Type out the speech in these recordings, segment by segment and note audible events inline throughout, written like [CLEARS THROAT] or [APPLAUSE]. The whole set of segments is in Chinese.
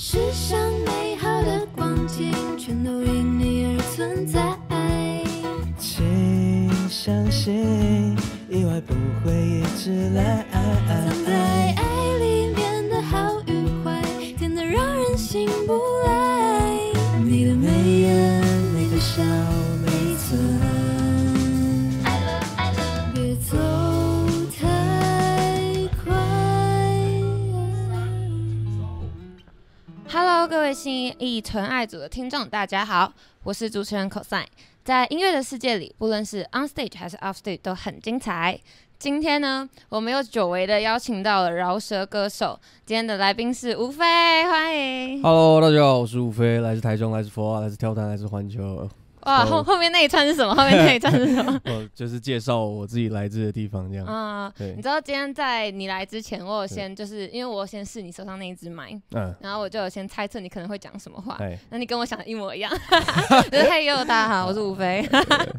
世上美好的光景，全都因你而存在。请相信，意外不会一直来。藏在爱里面的好与坏，甜得让人醒不来。你的眉眼，你的笑。最新一纯爱组的听众，大家好，我是主持人 cosine。在音乐的世界里，不论是 on stage 还是 off stage 都很精彩。今天呢，我们又久违的邀请到了饶舌歌手。今天的来宾是吴飞，欢迎。Hello，大家好，我是吴飞，来自台中，来自佛来自跳蛋，来自环球。哇，后后面那一串是什么？后面那一串是什么？[LAUGHS] 我就是介绍我自己来自的地方这样。啊，对。你知道今天在你来之前，我有先就是因为我先试你手上那一只麦，嗯，然后我就有先猜测你可能会讲什么话。那你跟我想的一模一样，[LAUGHS] 就是嘿哟，大家好，我是吴飞。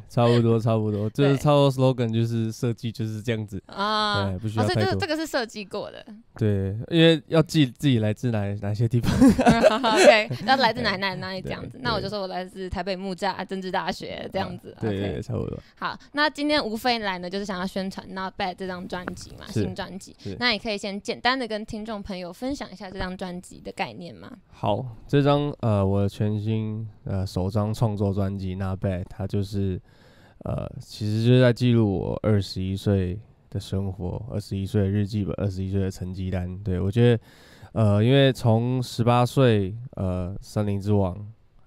差不多，差不多，就是差不多 slogan 就是设计就是这样子啊，不需要这就所以这这个是设计过的。对，因为要记自己来自哪哪些地方。[LAUGHS] OK，要来自奶奶哪里这样子。那我就说我来自台北木栅。国大学这样子对差不多好，那今天吴飞来呢，就是想要宣传《Not Bad》这张专辑嘛，新专辑。那你可以先简单的跟听众朋友分享一下这张专辑的概念吗？好，这张呃，我的全新呃首张创作专辑《Not Bad》，它就是呃，其实就在记录我二十一岁的生活，二十一岁的日记本，二十一岁的成绩单。对我觉得，呃，因为从十八岁呃，森林之王。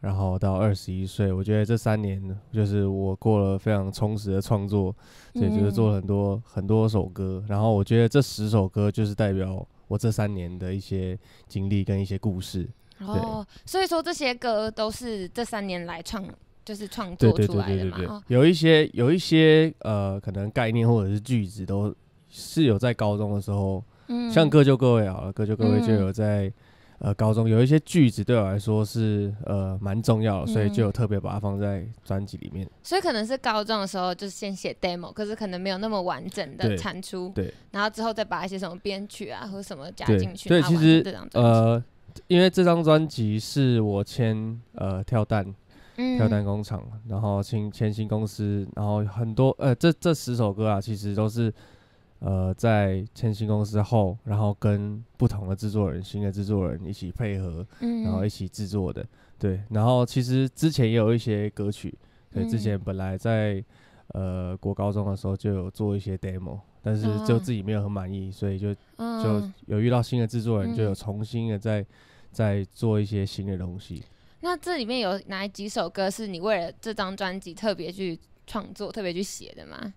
然后到二十一岁，我觉得这三年就是我过了非常充实的创作，所以就是做了很多很多首歌。然后我觉得这十首歌就是代表我这三年的一些经历跟一些故事。哦，所以说这些歌都是这三年来创，就是创作出来的。对对对对对对。有一些有一些呃，可能概念或者是句子都是有在高中的时候，像各就各位好了，各就各位就有在。呃，高中有一些句子对我来说是呃蛮重要的，所以就有特别把它放在专辑里面。所以可能是高中的时候就是先写 demo，可是可能没有那么完整的产出，对。然后之后再把一些什么编曲啊和什么加进去。对，其实呃，因为这张专辑是我签呃跳蛋，跳蛋工厂，然后签新公司，然后很多呃这这十首歌啊，其实都是。呃，在千新公司后，然后跟不同的制作人、新的制作人一起配合，然后一起制作的。对，然后其实之前也有一些歌曲，对，之前本来在呃国高中的时候就有做一些 demo，但是就自己没有很满意，所以就就有遇到新的制作人，就有重新的在在做一些新的东西。那这里面有哪几首歌是你为了这张专辑特别去创作、特别去写的吗？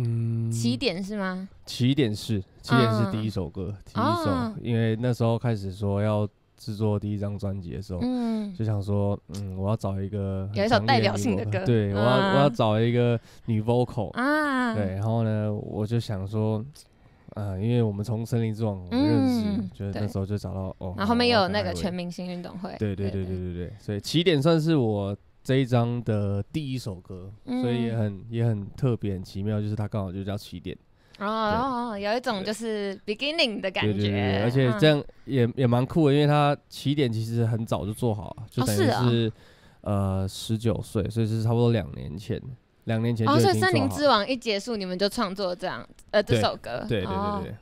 嗯，起点是吗？起点是，起点是第一首歌，第一首，因为那时候开始说要制作第一张专辑的时候，嗯，就想说，嗯，我要找一个有一首代表性的歌，对，我要我要找一个女 vocal 啊，对，然后呢，我就想说，呃，因为我们从森林之王认识，就是那时候就找到哦，然后后面有那个全明星运动会，对对对对对对，所以起点算是我。这一张的第一首歌，所以也很也很特别、很奇妙，就是它刚好就叫起点。哦哦，有一种就是 beginning 的感觉。而且这样也也蛮酷的，因为它起点其实很早就做好了，就等于是呃十九岁，所以是差不多两年前，两年前哦，所以《森林之王》一结束，你们就创作这样呃这首歌。对对对对。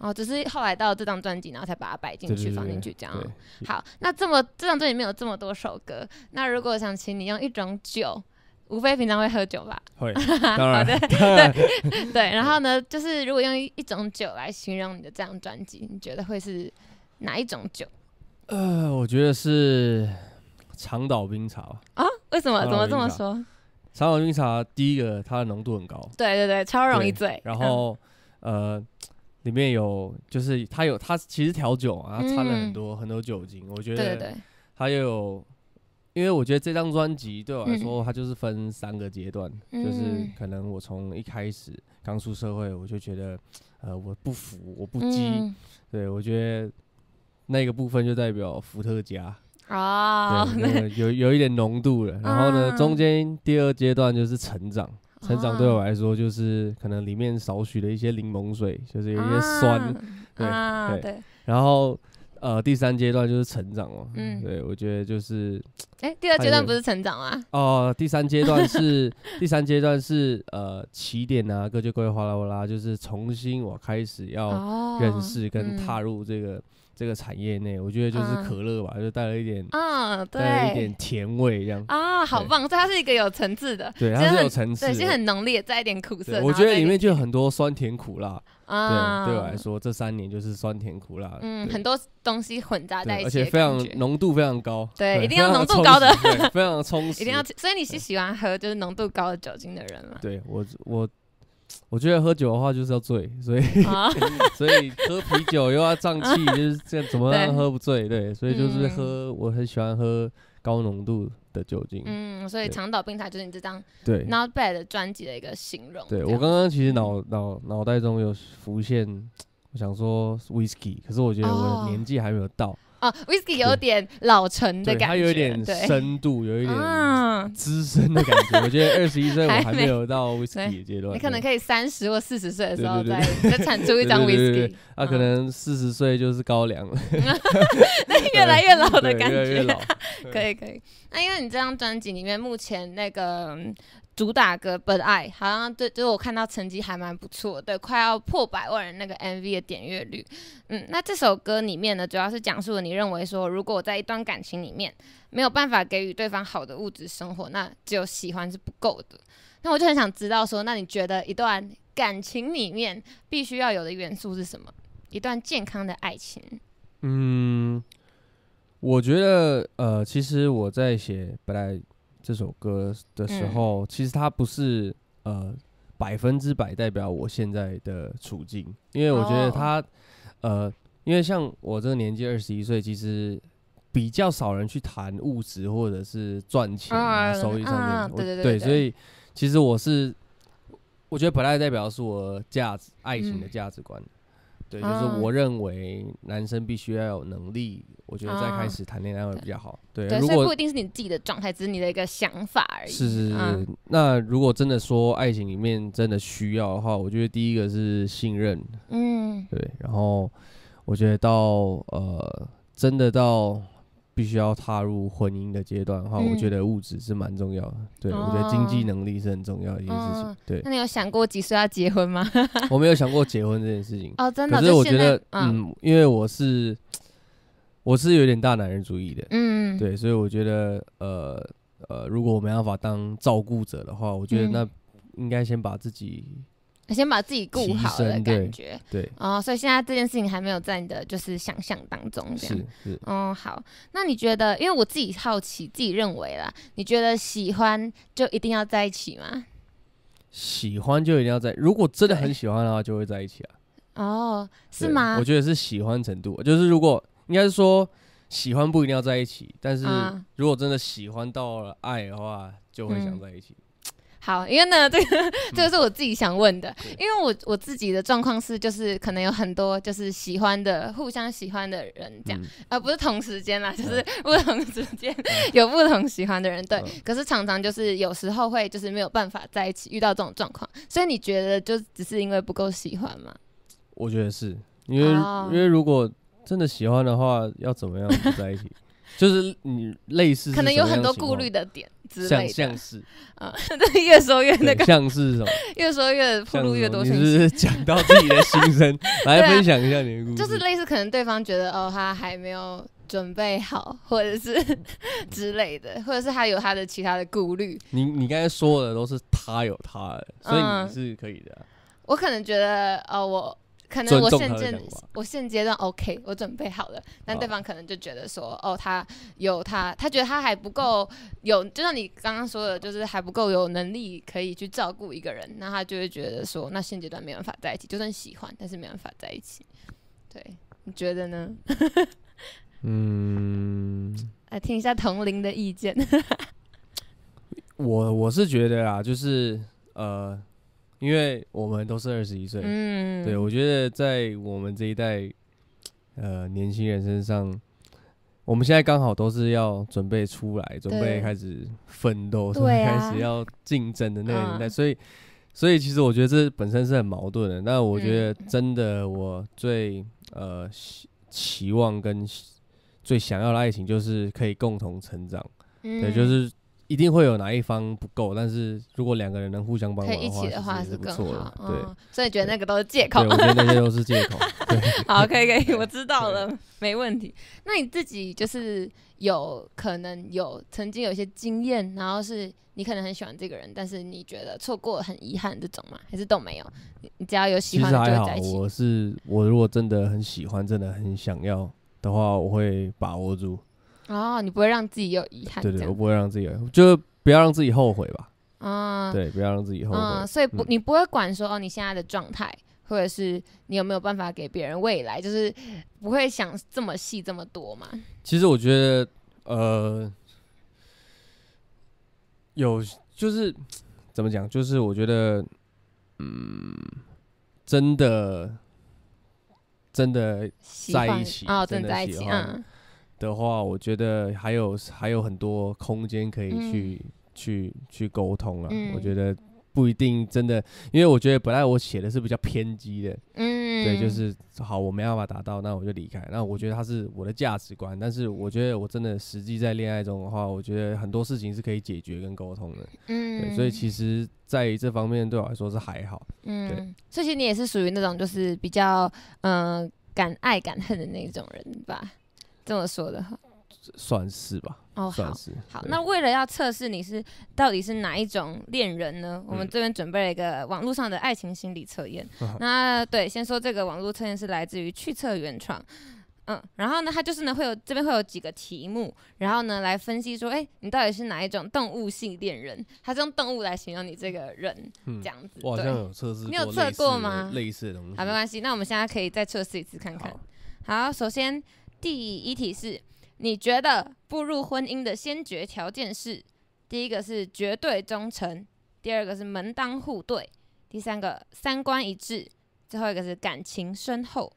哦，只是后来到这张专辑，然后才把它摆进去、放进去这样。好，那这么这张专辑里面有这么多首歌，那如果想请你用一种酒，无非平常会喝酒吧？会，[LAUGHS] 当然 [LAUGHS] 对对。然后呢，就是如果用一种酒来形容你的这张专辑，你觉得会是哪一种酒？呃，我觉得是长岛冰茶啊。为什么？怎么这么说？长岛冰茶，第一个它的浓度很高，对对对，超容易醉。然后，呃。里面有，就是他有他其实调酒啊，掺了很多很多酒精。我觉得，还有，因为我觉得这张专辑对我来说，它就是分三个阶段，就是可能我从一开始刚出社会，我就觉得，呃，我不服，我不羁，对我觉得那个部分就代表伏特加啊，有有一点浓度了。[LAUGHS] 然后呢，中间第二阶段就是成长。成长对我来说，就是可能里面少许的一些柠檬水，就是有一些酸，对对。然后，呃，第三阶段就是成长哦，嗯，对，我觉得就是，哎，第二阶段不是成长啊？哦，第三阶段是 [LAUGHS] 第三阶段是呃起点啊，各就各位，哗啦哗啦，就是重新我开始要认识跟踏入这个。这个产业内，我觉得就是可乐吧，就带了一点啊，带了一点甜味这样啊，好棒！所以它是一个有层次的，对，它是有层次，其实很浓烈，再一点苦涩。我觉得里面就有很多酸甜苦辣啊，对我来说，这三年就是酸甜苦辣，嗯，很多东西混杂在一起，而且非常浓度非常高，对，一定要浓度高的，非常 [LAUGHS] 充实，一定要，所以你是喜欢喝就是浓度高的酒精的人吗？对我，我。我觉得喝酒的话就是要醉，所以 [LAUGHS] 所以喝啤酒又要胀气，就是这样，怎么喝不醉？对，所以就是喝，我很喜欢喝高浓度的酒精。嗯，所以长岛冰茶就是你这张《对 Nobad t》专辑的一个形容。对我刚刚其实脑脑脑袋中有浮现，我想说 whiskey，可是我觉得我年纪还没有到。啊，Whisky 有点老成的感觉，它有点深度，有一点资深的感觉。我觉得二十一岁 [LAUGHS] 我还没有到 Whisky 阶段，你可能可以三十或四十岁的时候再再产出一张 Whisky，那可能四十岁就是高粱了，[LAUGHS] 那越来越老的感觉。[LAUGHS] 可以可以，那因为你这张专辑里面目前那个。主打歌《本爱》好像对，就我看到成绩还蛮不错的，快要破百万人那个 MV 的点阅率。嗯，那这首歌里面呢，主要是讲述了你认为说，如果我在一段感情里面没有办法给予对方好的物质生活，那只有喜欢是不够的。那我就很想知道说，那你觉得一段感情里面必须要有的元素是什么？一段健康的爱情？嗯，我觉得呃，其实我在写本来。这首歌的时候，其实它不是呃百分之百代表我现在的处境，因为我觉得它，呃，因为像我这个年纪二十一岁，其实比较少人去谈物质或者是赚钱、啊、收益上面，对对对，所以其实我是我觉得本来代表是我价值、爱情的价值观。对，就是我认为男生必须要有能力，我觉得再开始谈恋爱会比较好。对，所以不一定是你自己的状态，只是你的一个想法而已。是是是，那如果真的说爱情里面真的需要的话，我觉得第一个是信任，嗯，对，然后我觉得到呃，真的到。必须要踏入婚姻的阶段的话，我觉得物质是蛮重要的。对，我觉得经济能力是很重要的一个事情。对，那你有想过几岁要结婚吗？[LAUGHS] 我没有想过结婚这件事情。哦，真的，可是我觉得，嗯，因为我是我是有点大男人主义的。嗯，对，所以我觉得，呃呃，如果我没办法当照顾者的话，我觉得那应该先把自己。先把自己顾好的感觉，对，哦，所以现在这件事情还没有在你的就是想象当中，是，哦，好，那你觉得，因为我自己好奇，自己认为啦，你觉得喜欢就一定要在一起吗？喜欢就一定要在，如果真的很喜欢的话，就会在一起啊。哦，是吗？我觉得是喜欢程度，就是如果应该是说喜欢不一定要在一起，但是如果真的喜欢到了爱的话，就会想在一起。好，因为呢，这个 [LAUGHS] 这个是我自己想问的，因为我我自己的状况是，就是可能有很多就是喜欢的，互相喜欢的人这样，而不是同时间啦，就是不同时间 [LAUGHS] 有不同喜欢的人，对。可是常常就是有时候会就是没有办法在一起，遇到这种状况，所以你觉得就只是因为不够喜欢吗？我觉得是因为因为如果真的喜欢的话，要怎么样在一起？[LAUGHS] 就是你类似可能有很多顾虑的点。相像是啊，[LAUGHS] 越说越那个像是什么？越说越铺路越多。你是讲到自己的心声 [LAUGHS] 来分享一下你的，就是类似可能对方觉得哦，他还没有准备好，或者是 [LAUGHS] 之类的，或者是他有他的其他的顾虑。你你刚才说的都是他有他的，所以你是可以的。我可能觉得呃，我。可能我现阶我现阶段 OK，我准备好了，但对方可能就觉得说，哦，他有他，他觉得他还不够有，就像你刚刚说的，就是还不够有能力可以去照顾一个人，那他就会觉得说，那现阶段没办法在一起，就算喜欢，但是没办法在一起。对，你觉得呢？嗯，来 [LAUGHS] 听一下同龄的意见。[LAUGHS] 我我是觉得啊，就是呃。因为我们都是二十一岁，嗯，对，我觉得在我们这一代，呃，年轻人身上，我们现在刚好都是要准备出来，准备开始奋斗，准备开始要竞争的那个年代。所以，所以其实我觉得这本身是很矛盾的。那我觉得真的，我最呃期望跟最想要的爱情，就是可以共同成长，对，就是。一定会有哪一方不够，但是如果两个人能互相帮忙的话，是更好。的。对，所以觉得那个都是借口。对，我觉得那些都是借口。[LAUGHS] 好，可以可以，[LAUGHS] 我知道了，没问题。那你自己就是有可能有曾经有一些经验，然后是你可能很喜欢这个人，但是你觉得错过很遗憾这种吗？还是都没有？你只要有喜欢，就好。我是我，如果真的很喜欢，真的很想要的话，我会把握住。哦，你不会让自己有遗憾？对对，我不会让自己，就是不要让自己后悔吧。啊，对，不要让自己后悔。所以不，你不会管说哦，你现在的状态，或者是你有没有办法给别人未来，就是不会想这么细这么多嘛。其实我觉得，呃，有就是怎么讲，就是我觉得，嗯，真的，真的在一起哦，真的在一起嗯。的话，我觉得还有还有很多空间可以去去去沟通了。我觉得不一定真的，因为我觉得本来我写的是比较偏激的，嗯，对，就是好，我没办法达到，那我就离开。那我觉得他是我的价值观，但是我觉得我真的实际在恋爱中的话，我觉得很多事情是可以解决跟沟通的，嗯，对，所以其实在这方面对我来说是还好，嗯，对。所以你也是属于那种就是比较嗯敢爱敢恨的那种人吧？这么说的，算是吧。哦，算是好。那为了要测试你是到底是哪一种恋人呢？我们这边准备了一个网络上的爱情心理测验。[LAUGHS] 那对，先说这个网络测验是来自于去测原创。嗯，然后呢，它就是呢会有这边会有几个题目，然后呢来分析说，哎，你到底是哪一种动物性恋人？它是用动物来形容你这个人，这样子。我好像有测试你有测过吗？类似的东西。好，没关系。那我们现在可以再测试一次看看。好，首先。第一题是，你觉得步入婚姻的先决条件是：第一个是绝对忠诚，第二个是门当户对，第三个三观一致，最后一个是感情深厚。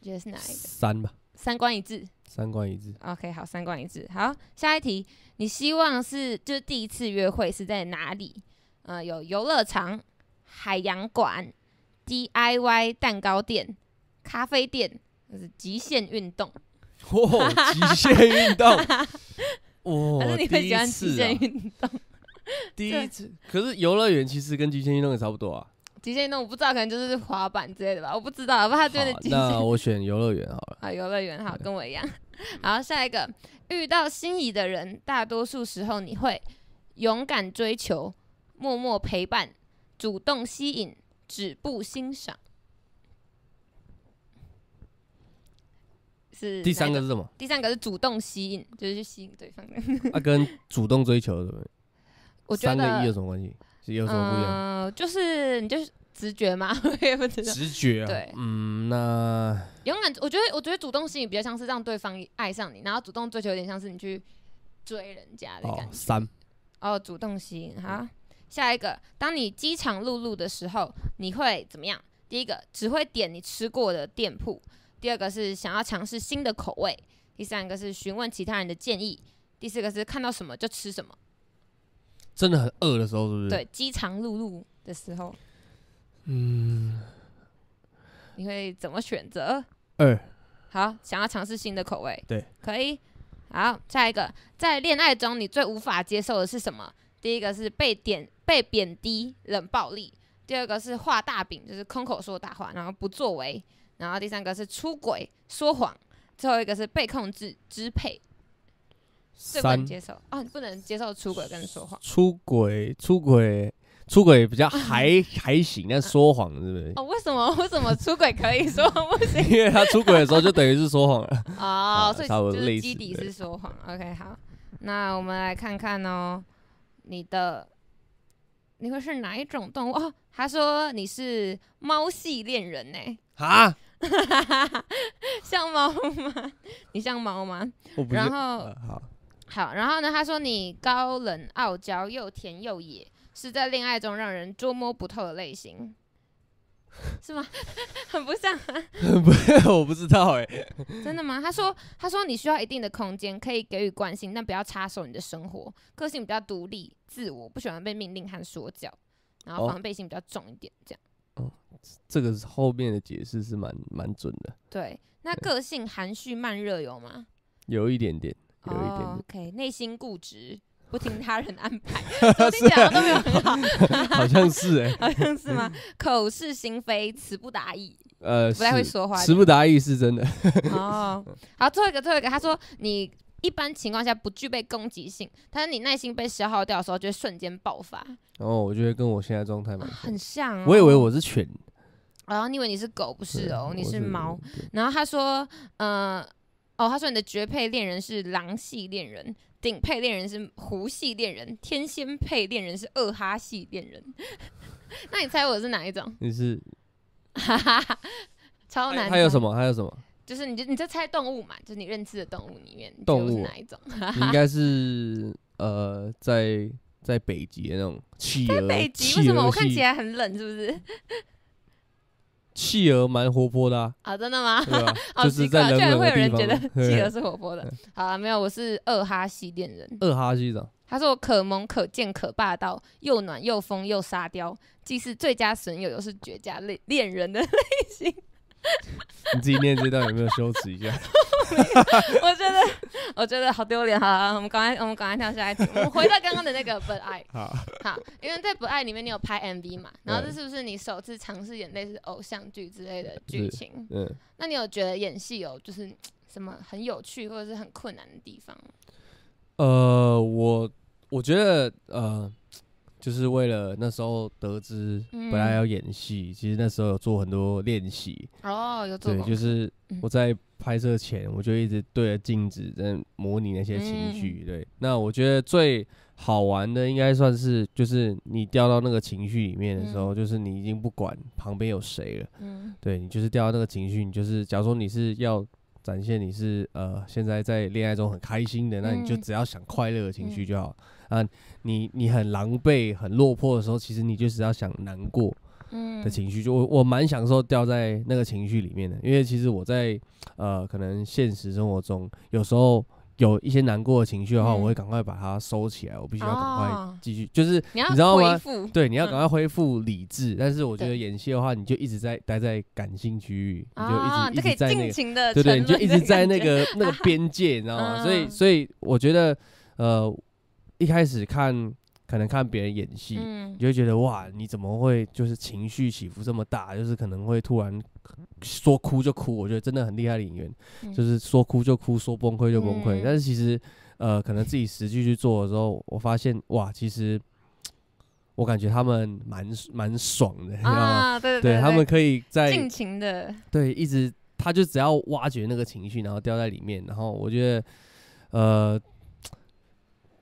你觉得是哪一个？三吧。三观一致。三观一致。OK，好，三观一致。好，下一题，你希望是就是第一次约会是在哪里？呃，有游乐场、海洋馆、DIY 蛋糕店、咖啡店。是极限运动，哦，极限运动，哇！[LAUGHS] 你是喜欢极限运动，第一次。可是游乐园其实跟极限运动也差不多啊。极限运动我不知道，可能就是滑板之类的吧，我不知道。好吧，那我选游乐园好了。啊，游乐园好，跟我一样。好，下一个，遇到心仪的人，大多数时候你会勇敢追求，默默陪伴，主动吸引，止步欣赏。是第三个是什么？第三个是主动吸引，就是去吸引对方。那 [LAUGHS] 跟主动追求什么？我觉得三个一有什么关系？是有什么不一样？就是你就是直觉嘛，[LAUGHS] 直觉啊。对，嗯，那勇敢，我觉得我觉得主动吸引比较像是让对方爱上你，然后主动追求有点像是你去追人家的感觉。三哦，主动吸引哈。下一个，当你饥肠辘辘的时候，你会怎么样？第一个只会点你吃过的店铺。第二个是想要尝试新的口味，第三个是询问其他人的建议，第四个是看到什么就吃什么。真的很饿的时候，是不是？对，饥肠辘辘的时候。嗯，你会怎么选择？二。好，想要尝试新的口味。对，可以。好，下一个，在恋爱中你最无法接受的是什么？第一个是被贬被贬低、冷暴力；第二个是画大饼，就是空口说大话，然后不作为。然后第三个是出轨、说谎，最后一个是被控制、支配，最不能接受。哦，不能接受出轨跟说谎。出轨、出轨、出轨比较 [LAUGHS] 还还行，但说谎是不是？哦，为什么？为什么出轨可以说，不行？[LAUGHS] 因为他出轨的时候就等于是说谎了。[LAUGHS] 哦，所以就是基底是说谎。OK，好，那我们来看看哦，你的你会是哪一种动物？哦，他说你是猫系恋人呢。啊？[LAUGHS] 像猫吗？你像猫吗？然后好，好，然后呢？他说你高冷傲娇又甜又野，是在恋爱中让人捉摸不透的类型，[LAUGHS] 是吗？[LAUGHS] 很不像，不，我不知道哎，真的吗？他说，他说你需要一定的空间，可以给予关心，但不要插手你的生活。个性比较独立、自我，不喜欢被命令和说教，然后防备心比较重一点，这样。哦，这个后面的解释是蛮蛮准的。对，那个性含蓄慢热有吗？有一点点，有一点 OK，内心固执，不听他人安排。[LAUGHS] 听起来都没有很好，[LAUGHS] 好像是哎，[LAUGHS] 好像是吗？口是心非，词不达意。呃，不太会说话，词不达意是真的。哦，好，最后一个，最后一个，他说你。一般情况下不具备攻击性，但是你耐心被消耗掉的时候，就会瞬间爆发。然后我觉得跟我现在状态蛮很像。我以为我是犬，然后你以为你是狗不是哦？你是猫。然后他说，嗯，哦，他说你的绝配恋人是狼系恋人，顶配恋人是狐系恋人，天仙配恋人是二哈系恋人。[LAUGHS] 那你猜我是哪一种？你是哈哈，超难。还有什么？还有什么？就是你，就你在猜动物嘛，就是你认知的动物里面，动物哪一种？[LAUGHS] 应该是呃，在在北极那种企鹅。北极为什么我看起来很冷？是不是？[LAUGHS] 企鹅蛮活泼的啊！真的吗？就是在冷的地方会有人觉得企鹅是活泼的。好了，没有，我是二哈系恋人。二哈系的，他说我可萌可贱可霸道，又暖又疯又沙雕，既是最佳损友，又是绝佳恋恋人的 [LAUGHS] 类型。[LAUGHS] 你自己念，这段有没有羞耻一下？[LAUGHS] 我觉得，我觉得好丢脸。好了，我们赶快，我们赶快跳下来。我们回到刚刚的那个不爱。好，好，因为在不爱里面，你有拍 MV 嘛？然后这是不是你首次尝试演类似偶像剧之类的剧情？嗯，那你有觉得演戏有就是什么很有趣，或者是很困难的地方？呃，我我觉得呃。就是为了那时候得知本来要演戏，其实那时候有做很多练习哦，有做对，就是我在拍摄前，我就一直对着镜子在模拟那些情绪。对，那我觉得最好玩的应该算是，就是你掉到那个情绪里面的时候，就是你已经不管旁边有谁了。嗯，对，你就是掉到那个情绪，你就是假如说你是要。展现你是呃，现在在恋爱中很开心的，那你就只要想快乐的情绪就好。啊，你你很狼狈、很落魄的时候，其实你就只要想难过的情绪。就我我蛮享受掉在那个情绪里面的，因为其实我在呃，可能现实生活中有时候。有一些难过的情绪的话，我会赶快把它收起来。我必须要赶快继续，就是你知道吗？对，你要赶快恢复理智。但是我觉得演戏的话，你就一直在待在感性区域，你就一直一直在那个，对对，你就一直在那个那个边界，你知道吗？[LAUGHS] 所以，所以我觉得，呃，一开始看。可能看别人演戏，嗯，你会觉得哇，你怎么会就是情绪起伏这么大？就是可能会突然说哭就哭，我觉得真的很厉害的演员，就是说哭就哭，说崩溃就崩溃。但是其实，呃，可能自己实际去做的时候，我发现哇，其实我感觉他们蛮蛮爽的，啊，对对，他们可以在尽情的对，一直他就只要挖掘那个情绪，然后掉在里面，然后我觉得，呃，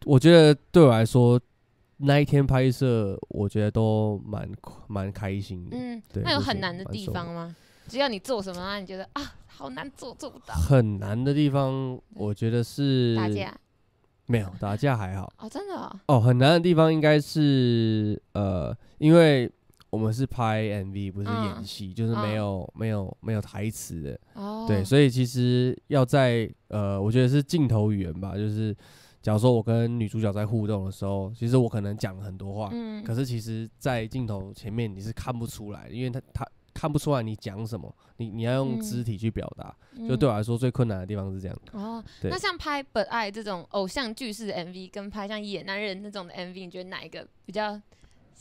我觉得对我来说。那一天拍摄，我觉得都蛮蛮开心的。嗯，那有很难的地方吗？只要你做什么，你觉得啊，好难做，做不到。很难的地方，我觉得是打架。没有打架还好哦，真的哦。很难的地方应该是呃，因为我们是拍 MV，不是演戏，就是没有没有没有台词的。哦，对，所以其实要在呃，我觉得是镜头语言吧，就是。假如说我跟女主角在互动的时候，其实我可能讲了很多话，嗯，可是其实，在镜头前面你是看不出来，因为他他看不出来你讲什么，你你要用肢体去表达，就对我来说最困难的地方是这样哦，那像拍《本爱》这种偶像剧式的 MV，跟拍像野男人那种的 MV，你觉得哪一个比较？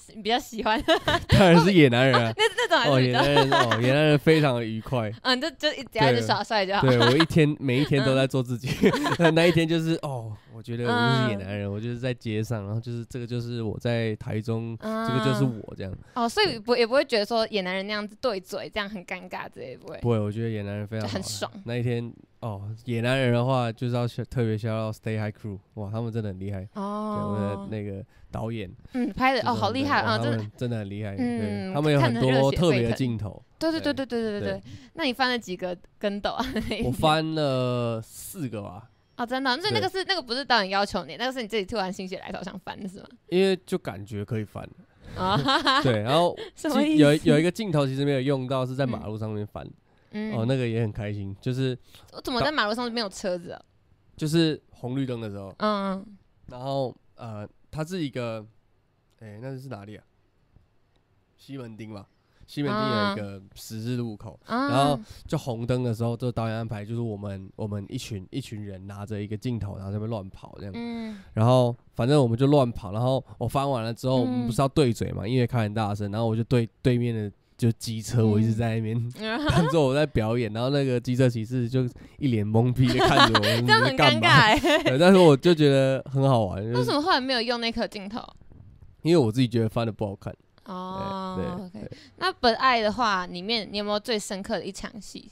[LAUGHS] 比较喜欢，[LAUGHS] 当然是野男人啊。[LAUGHS] 那那种哦，野男人哦，野男人非常的愉快。嗯，就就只要就耍帅就好。对我一天每一天都在做自己，那一天就是哦，我觉得我就是野男人，我就是在街上，然后就是这个就是我在台中，这个就是我这样。哦，所以不也不会觉得说野男人那样子对嘴这样很尴尬这也不会。不会，我觉得野男人非常很爽。那一天。哦，野男人的话就是要特别需要 Stay High Crew，哇，他们真的很厉害哦，那个导演，嗯，拍的哦，好厉害啊，真的真的很厉害，嗯，他们有很多特别镜头，对对对对对对对对。那你翻了几个跟斗啊？我翻了四个吧。[LAUGHS] 哦，真的，那那个是那个不是导演要求你，那个是你自己突然心血来潮想翻的是吗？因为就感觉可以翻。啊对，然后，[LAUGHS] 有有一个镜头其实没有用到，是在马路上面翻。哦，那个也很开心，就是我怎么在马路上没有车子啊？就是红绿灯的时候，嗯，然后呃，它是一个，哎，那是哪里啊？西门町吧，西门町有一个十字路口，然后就红灯的时候，这个导演安排就是我们我们一群一群人拿着一个镜头，然后在那边乱跑这样，嗯，然后反正我们就乱跑，然后我翻完了之后，我们不是要对嘴嘛，因为开很大声，然后我就对对面的。就机车，我一直在那边，[LAUGHS] 当做我在表演。然后那个机车骑士就一脸懵逼的看着我，[LAUGHS] 很尴尬、嘛？[LAUGHS] 但是我就觉得很好玩。为什么后来没有用那颗镜头？因为我自己觉得翻的不好看。哦，对。那《本爱》的话，里面你有没有最深刻的一场戏？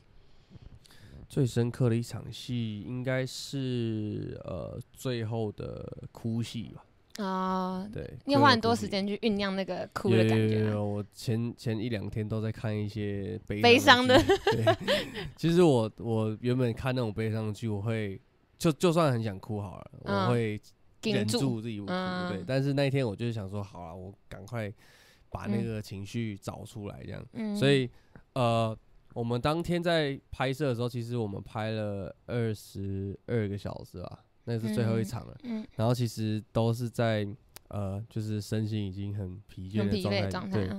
最深刻的一场戏应该是呃最后的哭戏吧。啊，对，你要花很多时间去酝酿那个哭的感觉。我前前一两天都在看一些悲悲伤的。对，其实我我原本看那种悲伤剧，我会就就算很想哭好了，我会忍住自己不哭。对，但是那一天我就是想说，好了，我赶快把那个情绪找出来，这样。嗯。所以呃，我们当天在拍摄的时候，其实我们拍了二十二个小时吧。那是最后一场了，然后其实都是在呃，就是身心已经很疲倦的状态，对。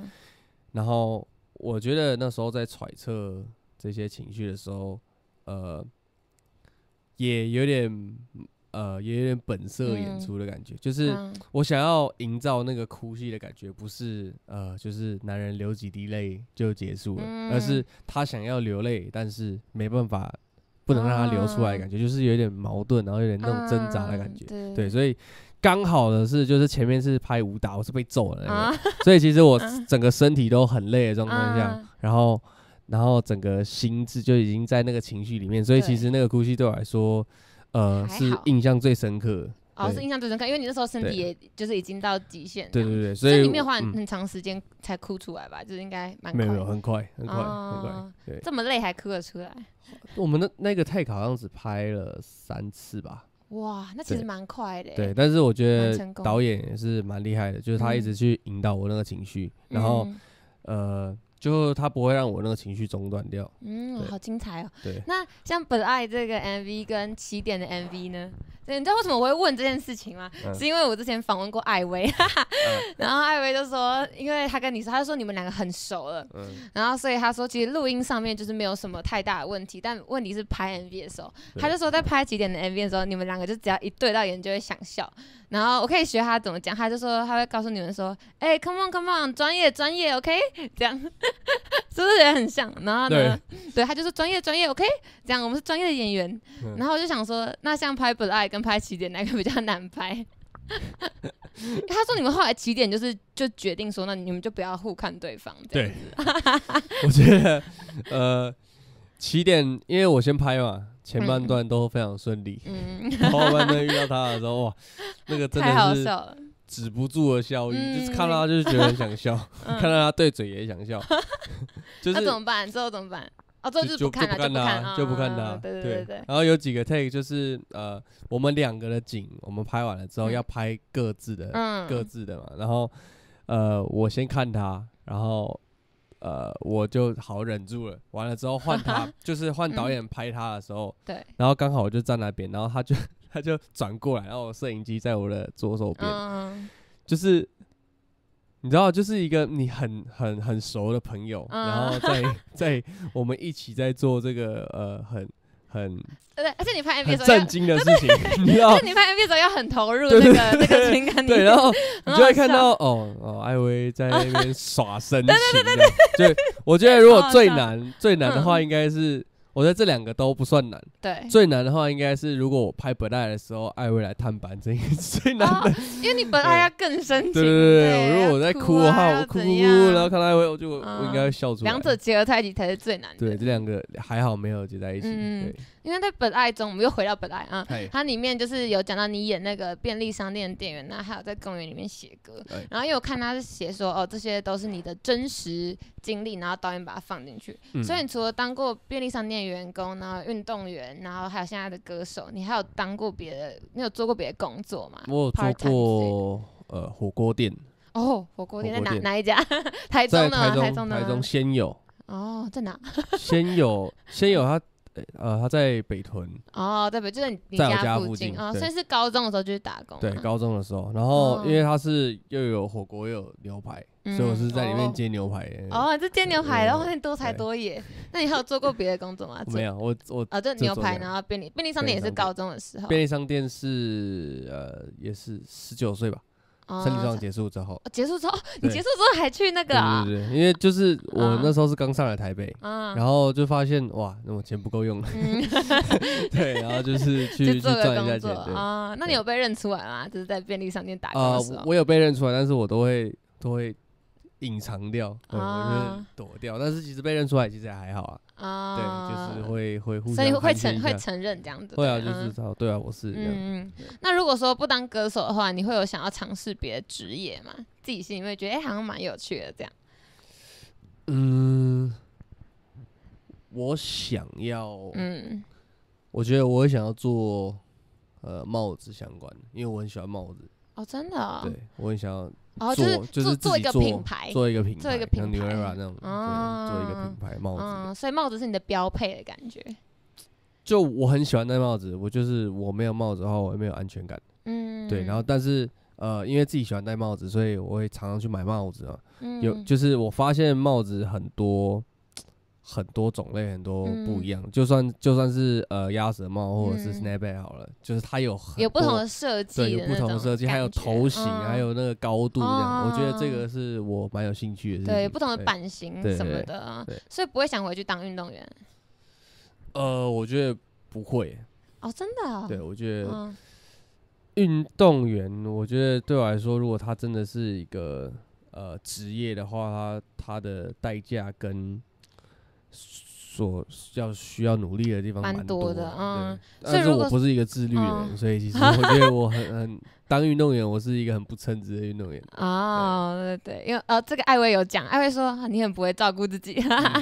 然后我觉得那时候在揣测这些情绪的时候，呃，也有点呃，也有点本色演出的感觉，就是我想要营造那个哭戏的感觉，不是呃，就是男人流几滴泪就结束了，而是他想要流泪，但是没办法。不能让它流出来，感觉就是有点矛盾，然后有点那种挣扎的感觉，对，所以刚好的是，就是前面是拍武打，我是被揍了，所以其实我整个身体都很累的状况下，然后然后整个心智就已经在那个情绪里面，所以其实那个哭泣对我来说，呃，是印象最深刻。哦，是印象最深刻，因为你那时候身体也就是已经到极限，对对对，所以你没有花很长时间才哭出来吧？就是应该蛮没有，很快很快很快，这么累还哭得出来。我们的那个 take 好像只拍了三次吧？哇，那其实蛮快的。对，但是我觉得导演也是蛮厉害的，就是他一直去引导我那个情绪，然后呃。就他不会让我那个情绪中断掉。嗯，好精彩哦。对，那像本爱这个 MV 跟起点的 MV 呢？你知道为什么我会问这件事情吗？是因为我之前访问过艾薇，[LAUGHS] 然后艾薇就说，因为他跟你说，他说你们两个很熟了，然后所以他说，其实录音上面就是没有什么太大的问题，但问题是拍 MV 的时候，他就说在拍起点的 MV 的时候，你们两个就只要一对到眼就会想笑，然后我可以学他怎么讲，他就说他会告诉你们说，哎，come on come on，专业专业，OK，[LAUGHS] 这样。[LAUGHS] 是不是也很像？然后呢？对他就是专业，专业。OK，这样我们是专业的演员。然后我就想说，那像拍《不爱》跟拍《起点》哪个比较难拍？[LAUGHS] 他说你们后来起点就是就决定说，那你们就不要互看对方。对，我觉得呃起点，因为我先拍嘛，前半段都非常顺利，嗯、后半段遇到他的时候，哇，那个真的太好笑了。止不住的笑意，就是看到他就是觉得很想笑，[LAUGHS] [LAUGHS] 看到他对嘴也想笑。[LAUGHS] 那怎么办？之后怎么办？哦，之后就不看他，就不看他。对对对对。然后有几个 take 就是呃，我们两个的景，我们拍完了之后要拍各自的，各自的嘛。然后呃，我先看他，然后呃，我就好忍住了。完了之后换他，就是换导演拍他的时候，对。然后刚好我就站那边，然后他就。他就转过来，然后摄影机在我的左手边，就是你知道，就是一个你很很很熟的朋友，然后在在我们一起在做这个呃很很对，而且你拍 MV 震惊的事情，[LAUGHS] 你知道，你拍 MV 时候要很投入那个那个情感，对，然后你就会看到哦哦，艾薇在那边耍深情，[LAUGHS] 对对对对对，对，我觉得如果最难最难的话，应该是。我觉得这两个都不算难，对，最难的话应该是如果我拍《本爱》的时候，艾薇来探班这是 [LAUGHS] 最难的，因为你《本爱》要更深情。对对对，如果我在哭的话，哭哭哭，然后看到艾薇，我就我应该会笑出来。两者结合在一起才是最难的。对，这两个还好没有结在一起。嗯，因为在《本爱》中，我们又回到《本爱》啊，它里面就是有讲到你演那个便利商店的店员，那还有在公园里面写歌。然后因为我看他是写说哦，这些都是你的真实经历，然后导演把它放进去，所以你除了当过便利商店。员工，然后运动员，然后还有现在的歌手，你还有当过别的？你有做过别的工作吗？我有做过呃火锅店哦，火锅店在哪哪一家？[LAUGHS] 台中呢？台中？台中先友哦，在哪？[LAUGHS] 先友，先友他。对，呃，他在北屯哦，在北，就在你在我家附近啊。所以是高中的时候就去打工。对，高中的时候，然后因为他是又有火锅又有牛排，所以我是在里面煎牛排。哦，这煎牛排，然后你多才多艺。那你还有做过别的工作吗？[LAUGHS] 没有，我我啊，就牛排，然后便利便利商店也是高中的时候。便利商店是呃，也是十九岁吧。生理状结束之后，结束之后，你结束之后还去那个？对对对，因为就是我那时候是刚上来台北，然后就发现哇，那我钱不够用了。[LAUGHS] 对，然后就是去 [LAUGHS] 去赚一下钱啊。那你有被认出来吗？就是在便利商店打工的时候，我有被认出来，但是我都会都会。隐藏掉，对，躲掉。但是其实被认出来，其实也还好啊。啊，对，就是会会互相，所以会承会承认这样子。会啊，就是说对啊，我是这样。嗯那如果说不当歌手的话，你会有想要尝试别的职业吗？自己心里面觉得哎，好像蛮有趣的这样。嗯，我想要。嗯。我觉得我会想要做呃帽子相关的，因为我很喜欢帽子。哦，真的？对，我很想要。然后就是就是做一个品牌，做一个品牌，做一个品牌，女尔软那种，做一个品牌帽子。所以帽子是你的标配的感觉。就我很喜欢戴帽子，我就是我没有帽子的话，我也没有安全感。嗯，对。然后但是呃，因为自己喜欢戴帽子，所以我会常常去买帽子啊。有就是我发现帽子很多。很多种类，很多不一样。就算就算是呃鸭舌帽或者是 snapback 好了，就是它有有不同的设计，对，有不同的设计，还有头型，还有那个高度这样。我觉得这个是我蛮有兴趣的。对，不同的版型什么的，所以不会想回去当运动员。呃，我觉得不会。哦，真的？对，我觉得运动员，我觉得对我来说，如果他真的是一个呃职业的话，他他的代价跟所要需要努力的地方蛮多的，嗯，但是我不是一个自律人，所以其实 [LAUGHS] 我觉得我很 [LAUGHS] 很当运动员，我是一个很不称职的运动员。哦，对对，因为呃，这个艾薇有讲，艾薇说你很不会照顾自己，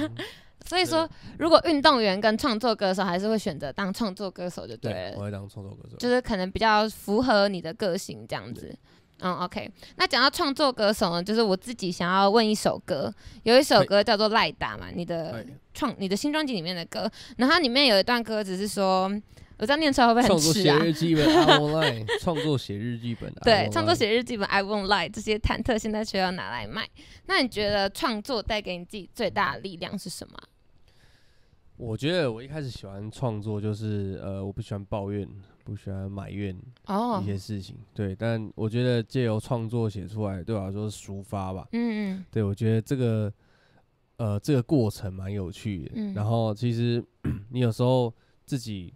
[LAUGHS] 所以说如果运动员跟创作歌手，还是会选择当创作歌手就对了。我会当创作歌手，就是可能比较符合你的个性这样子。嗯，OK。那讲到创作歌手呢，就是我自己想要问一首歌，有一首歌叫做《赖达》嘛，你的创你的新专辑里面的歌，然后里面有一段歌词是说，我这样念出来会不会很屎啊？创作写日记本，[LAUGHS] I won't lie。创作写日记本，对，创作写日记本，I won't lie。这些忐忑现在却要拿来卖。那你觉得创作带给你自己最大的力量是什么？我觉得我一开始喜欢创作，就是呃，我不喜欢抱怨，不喜欢埋怨哦一些事情。对，但我觉得借由创作写出来，对我来说是抒发吧。嗯嗯。对，我觉得这个呃，这个过程蛮有趣的。嗯。然后其实 [CLEARS THROAT] 你有时候自己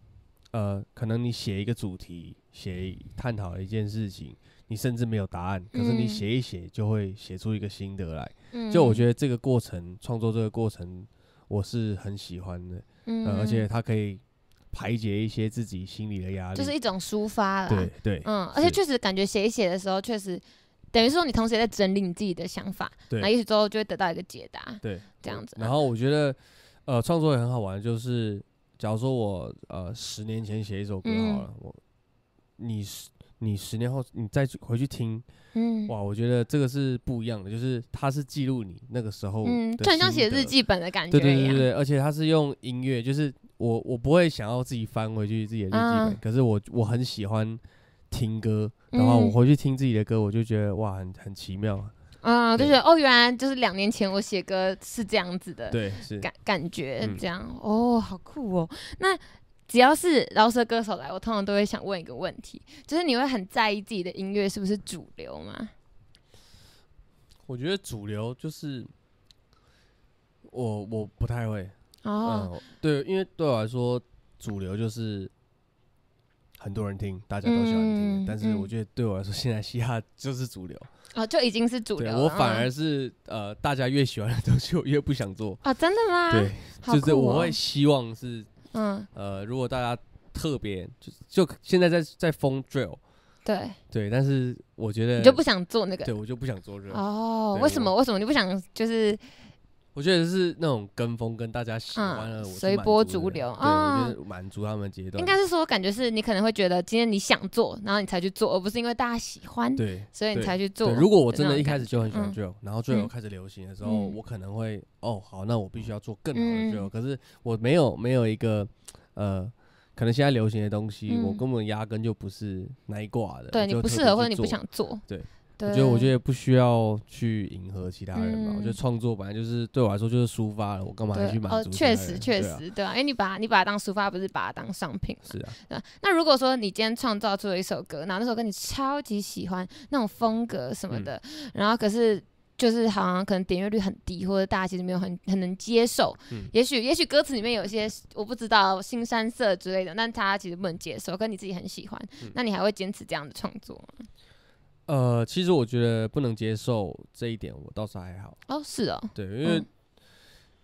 呃，可能你写一个主题，写探讨一件事情，你甚至没有答案，可是你写一写就会写出一个心得来。嗯。就我觉得这个过程，创作这个过程。我是很喜欢的，嗯，而且它可以排解一些自己心里的压力，就是一种抒发了。对对，嗯，而且确实感觉写一写的时候，确实等于说你同时也在整理你自己的想法，那也许之后就会得到一个解答。对，这样子。然后我觉得，呃，创作也很好玩，就是假如说我呃十年前写一首歌好了，我你是。你十年后，你再回去听，嗯，哇，我觉得这个是不一样的，就是它是记录你那个时候，就很像写日记本的感觉，对对对对，而且它是用音乐，就是我我不会想要自己翻回去自己的日记本，可是我我很喜欢听歌然后我回去听自己的歌，我就觉得哇，很很奇妙，嗯，就是哦，原来就是两年前我写歌是这样子的，对，是感感觉这样，哦，好酷哦，那。只要是饶舌歌手来，我通常都会想问一个问题，就是你会很在意自己的音乐是不是主流吗？我觉得主流就是我我不太会哦，对，因为对我来说，主流就是很多人听，大家都喜欢听。但是我觉得对我来说，现在嘻哈就是主流哦，就已经是主流。我反而是呃，大家越喜欢的东西，我越不想做啊，真的吗？对，就是我会希望是。嗯，呃，如果大家特别就就现在在在封 drill，对对，但是我觉得你就不想做那个，对我就不想做这 l 哦，为什么为什么你不想就是？我觉得是那种跟风，跟大家喜欢的，随波逐流。对，我觉得满足他们阶段。应该是说，感觉是你可能会觉得今天你想做，然后你才去做，而不是因为大家喜欢，对，所以你才去做。如果我真的一开始就很喜欢做，然后最后开始流行的时候，我可能会哦，好，那我必须要做更好的做。可是我没有没有一个呃，可能现在流行的东西，我根本压根就不是那一挂的，对你不适合，或者你不想做，对。我觉得我觉得不需要去迎合其他人吧。我觉得创作本来就是对我来说就是抒发了，我干嘛要去满足？哦，确实，确实，对啊，因为你把你把它当抒发，不是把它当商品是啊。那那如果说你今天创造出了一首歌，然后那首歌你超级喜欢那种风格什么的，然后可是就是好像可能点阅率很低，或者大家其实没有很很能接受。嗯。也许也许歌词里面有些我不知道“新山色”之类的，但他其实不能接受，可你自己很喜欢，那你还会坚持这样的创作吗？呃，其实我觉得不能接受这一点，我倒是还好。哦，是哦，对，因为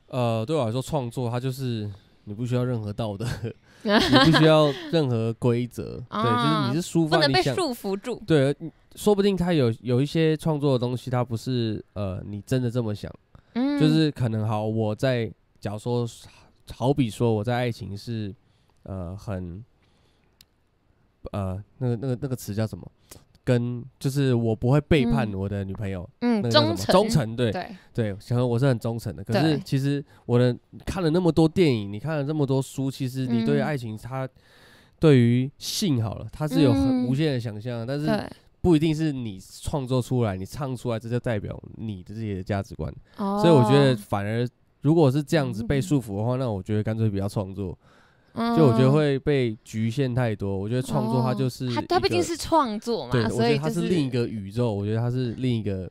呃，对我来说，创作它就是你不需要任何道德，[LAUGHS] 你不需要任何规则，对，就是你是抒发，不能被束缚住。对，说不定他有有一些创作的东西，他不是呃，你真的这么想，嗯，就是可能好，我在假如说，好比说我在爱情是呃很呃那个那个那个词叫什么？跟就是我不会背叛我的女朋友，嗯，忠诚，忠诚，对，对，对，想说我是很忠诚的。可是其实我的看了那么多电影，你看了这么多书，其实你对爱情，它对于性好了，它是有很无限的想象，但是不一定是你创作出来，你唱出来，这就代表你的自己的价值观。所以我觉得反而如果是这样子被束缚的话，那我觉得干脆比较创作。就我觉得会被局限太多。我觉得创作它就是它，它毕竟是创作嘛，对，所以它是另一个宇宙。我觉得它是另一个，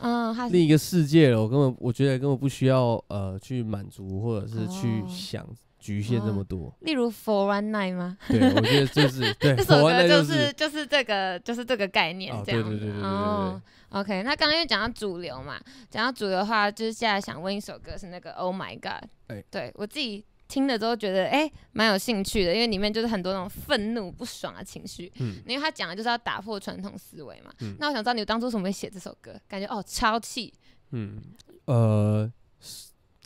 嗯，另一个世界了。我根本我觉得根本不需要呃去满足，或者是去想局限这么多。例如《For One Night》吗？[LAUGHS] 对，我觉得 [LAUGHS] 就是这首歌就是就是这个就是这个概念这样对哦，OK，那刚刚又讲到主流嘛，讲到主流的话，就是现在想问一首歌是那个《Oh My God》。对我自己。听了之后觉得哎，蛮有兴趣的，因为里面就是很多那种愤怒、不爽的情绪。嗯，因为他讲的就是要打破传统思维嘛。嗯，那我想知道你当初为什么会写这首歌？感觉哦，超气。嗯，呃，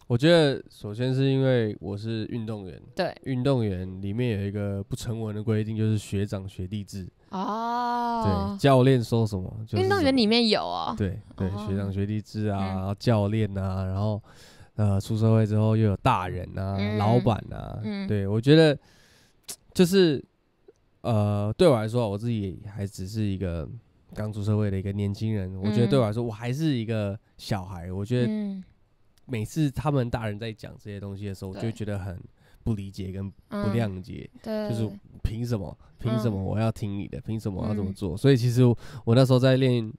我觉得首先是因为我是运动员。对，运动员里面有一个不成文的规定，就是学长学弟制。哦。对，教练说什么，运动员里面有哦。对对，学长学弟制啊，教练啊，然后。呃，出社会之后又有大人啊、老板啊，对我觉得就是，呃，对我来说，我自己还只是一个刚出社会的一个年轻人。我觉得对我来说，我还是一个小孩。我觉得每次他们大人在讲这些东西的时候，我就觉得很不理解、跟不谅解。就是凭什么？凭什么我要听你的？凭什么要这么做？所以其实我那时候在练。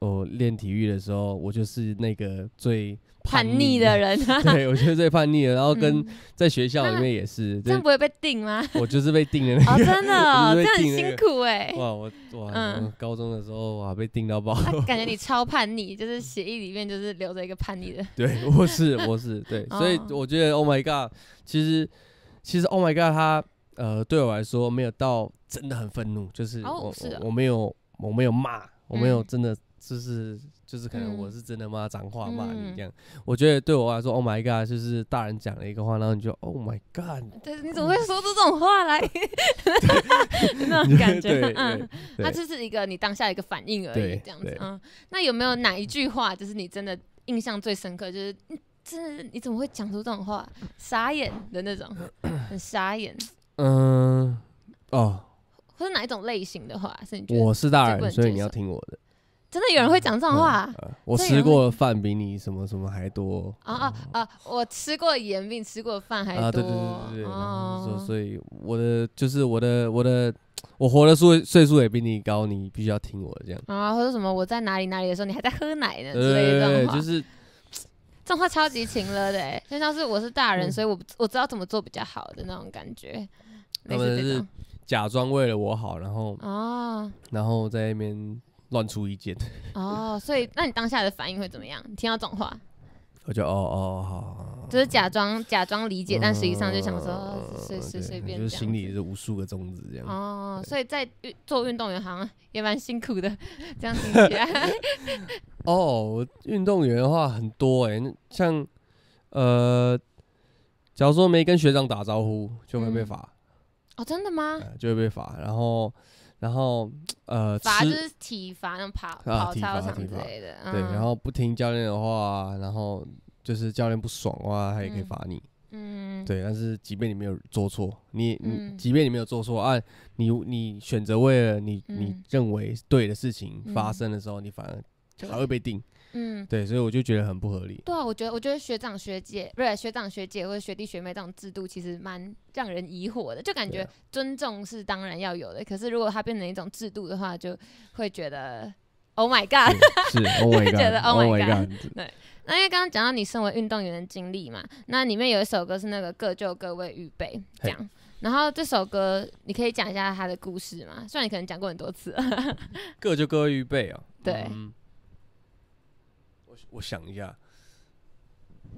我练体育的时候，我就是那个最叛逆的 [LAUGHS] 人。对，我就是最叛逆的。然后跟在学校里面也是，这样不会被定吗？[LAUGHS] 我就是被定的那个，真的，[LAUGHS] 这样很辛苦哎。哇，我哇，高中的时候哇，被定到爆。感觉你超叛逆，就是协议里面就是留着一个叛逆的。对，我是我是对，所以我觉得 Oh my God，其实其实 Oh my God，他呃对我来说没有到真的很愤怒，就是我我没有我没有骂，我没有真的。就是就是，可能我是真的骂脏话骂你这样。我觉得对我来说，Oh my God，就是大人讲了一个话，然后你就 Oh my God，你怎么会说出这种话来？[LAUGHS] [LAUGHS] 那种感觉，嗯，他就是一个你当下一个反应而已，这样子，嗯。那有没有哪一句话，就是你真的印象最深刻，就是的你怎么会讲出这种话，傻眼的那种，很傻眼。嗯，哦。或者哪一种类型的话，是你觉得我是大人，所以你要听我的。真的有人会讲这种话？我吃过的饭比你什么什么还多。啊啊啊！我吃过的盐比吃过的饭还多。啊，对对对对对。哦，所以我的就是我的我的，我活的岁岁数也比你高，你必须要听我这样。啊，或者什么我在哪里哪里的时候，你还在喝奶呢之类这种话。对对对，就是 [LAUGHS] 这种话超级情热的，就像是我是大人，所以我我知道怎么做比较好的那种感觉。他们是假装为了我好，然后啊，然后在那边。乱出一件。[LAUGHS] 哦，所以那你当下的反应会怎么样？听到这种话，我就哦哦好，就是假装假装理解，但实际上就想说随随随便，就是心里是无数个中子这样。哦，所以在做运动员像也蛮辛苦的，这样听起来。[LAUGHS] 哦，运动员的话很多哎，像呃，假如说没跟学长打招呼，就会被罚。哦，真的吗？就会被罚，然后。然后，呃，罚就是体罚，那种跑跑操场之类的。对，然后不听教练的话，然后就是教练不爽的话，他也可以罚你。嗯，对。但是即便你没有做错，你你即便你没有做错啊，你你选择为了你你认为对的事情发生的时候，你反而还会被定。嗯，对，所以我就觉得很不合理。对啊，我觉得，我觉得学长学姐不是学长学姐或者学弟学妹这种制度，其实蛮让人疑惑的。就感觉尊重是当然要有的，可是如果它变成一种制度的话，就会觉得 Oh my god，是，[LAUGHS] 会觉得 Oh my god。[LAUGHS] 对，那因为刚刚讲到你身为运动员的经历嘛，那里面有一首歌是那个“各就各位，预备”这样。然后这首歌，你可以讲一下它的故事吗？虽然你可能讲过很多次，“ [LAUGHS] 各就各位预备”哦。对。我想一下，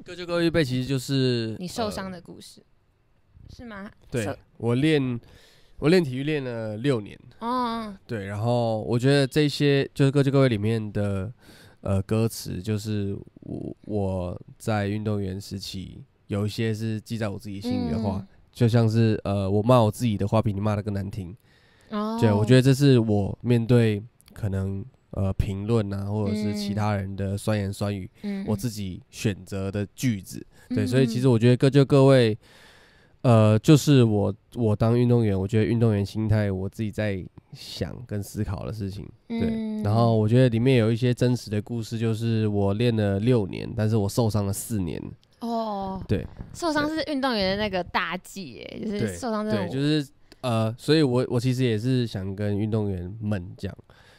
《各就各位》其实就是你受伤的故事，是吗？对我练，我练体育练了六年。嗯，对。然后我觉得这些就是《各就各位》里面的呃歌词，就是我我在运动员时期有一些是记在我自己心里的话，就像是呃我骂我自己的话比你骂的更难听。哦，对，我觉得这是我面对可能。呃，评论啊，或者是其他人的酸言酸语，嗯，我自己选择的句子，对，所以其实我觉得各就各位，呃，就是我我当运动员，我觉得运动员心态，我自己在想跟思考的事情，对，然后我觉得里面有一些真实的故事，就是我练了六年，但是我受伤了四年，哦，对，受伤是运动员的那个大忌，就是受伤，对，就是呃，所以我我其实也是想跟运动员们讲。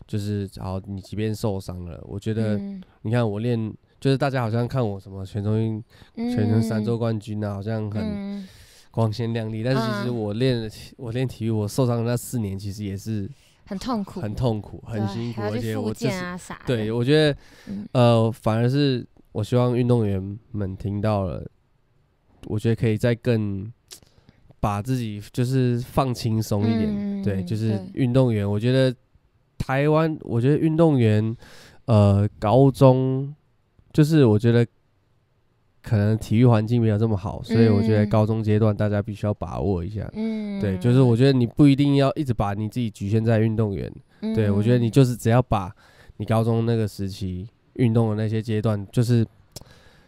就是好，你即便受伤了，我觉得你看我练，就是大家好像看我什么全中英、全中三周冠军啊，好像很光鲜亮丽，但是其实我练我练体育，我受伤的那四年其实也是很痛苦、很痛苦、很辛苦，而且我这是对，我觉得呃，反而是我希望运动员们听到了，我觉得可以再更把自己就是放轻松一点，对，就是运动员，我觉得。台湾，我觉得运动员，呃，高中就是我觉得可能体育环境没有这么好，所以我觉得高中阶段大家必须要把握一下。嗯，对，就是我觉得你不一定要一直把你自己局限在运动员。嗯，对我觉得你就是只要把你高中那个时期运动的那些阶段，就是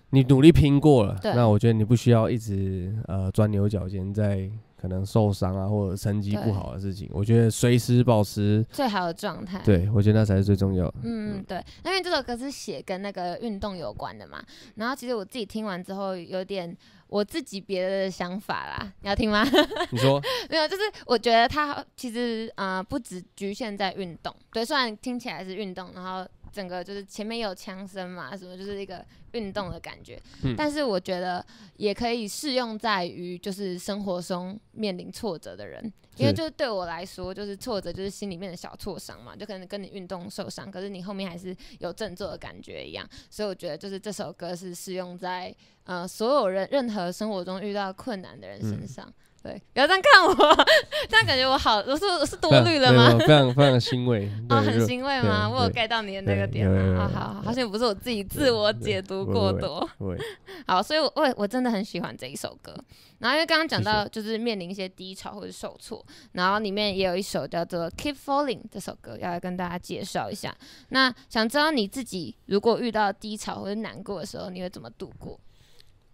你努力拼过了，那我觉得你不需要一直呃钻牛角尖在。可能受伤啊，或者成绩不好的事情，我觉得随时保持最好的状态，对我觉得那才是最重要的。嗯嗯，对，因为这首歌是写跟那个运动有关的嘛。然后其实我自己听完之后，有点我自己别的想法啦。你要听吗？[LAUGHS] 你说 [LAUGHS] 没有，就是我觉得它其实呃不只局限在运动，对，虽然听起来是运动，然后。整个就是前面有枪声嘛，什么就是一个运动的感觉。嗯，但是我觉得也可以适用在于就是生活中面临挫折的人，因为就是对我来说，就是挫折就是心里面的小挫伤嘛，就可能跟你运动受伤，可是你后面还是有振作的感觉一样。所以我觉得就是这首歌是适用在呃所有人任何生活中遇到困难的人身上。对，不要这样看我，[LAUGHS] 这样感觉我好，我是我是多虑了吗？非常非常欣慰啊，[LAUGHS] 很欣慰吗？我有盖到你的那个点，好好，好像不是我自己自我解读过多。[LAUGHS] 好，所以，我我我真的很喜欢这一首歌。然后，因为刚刚讲到就是面临一些低潮或者受挫，然后里面也有一首叫做《Keep Falling》这首歌，要来跟大家介绍一下。那想知道你自己如果遇到低潮或者难过的时候，你会怎么度过？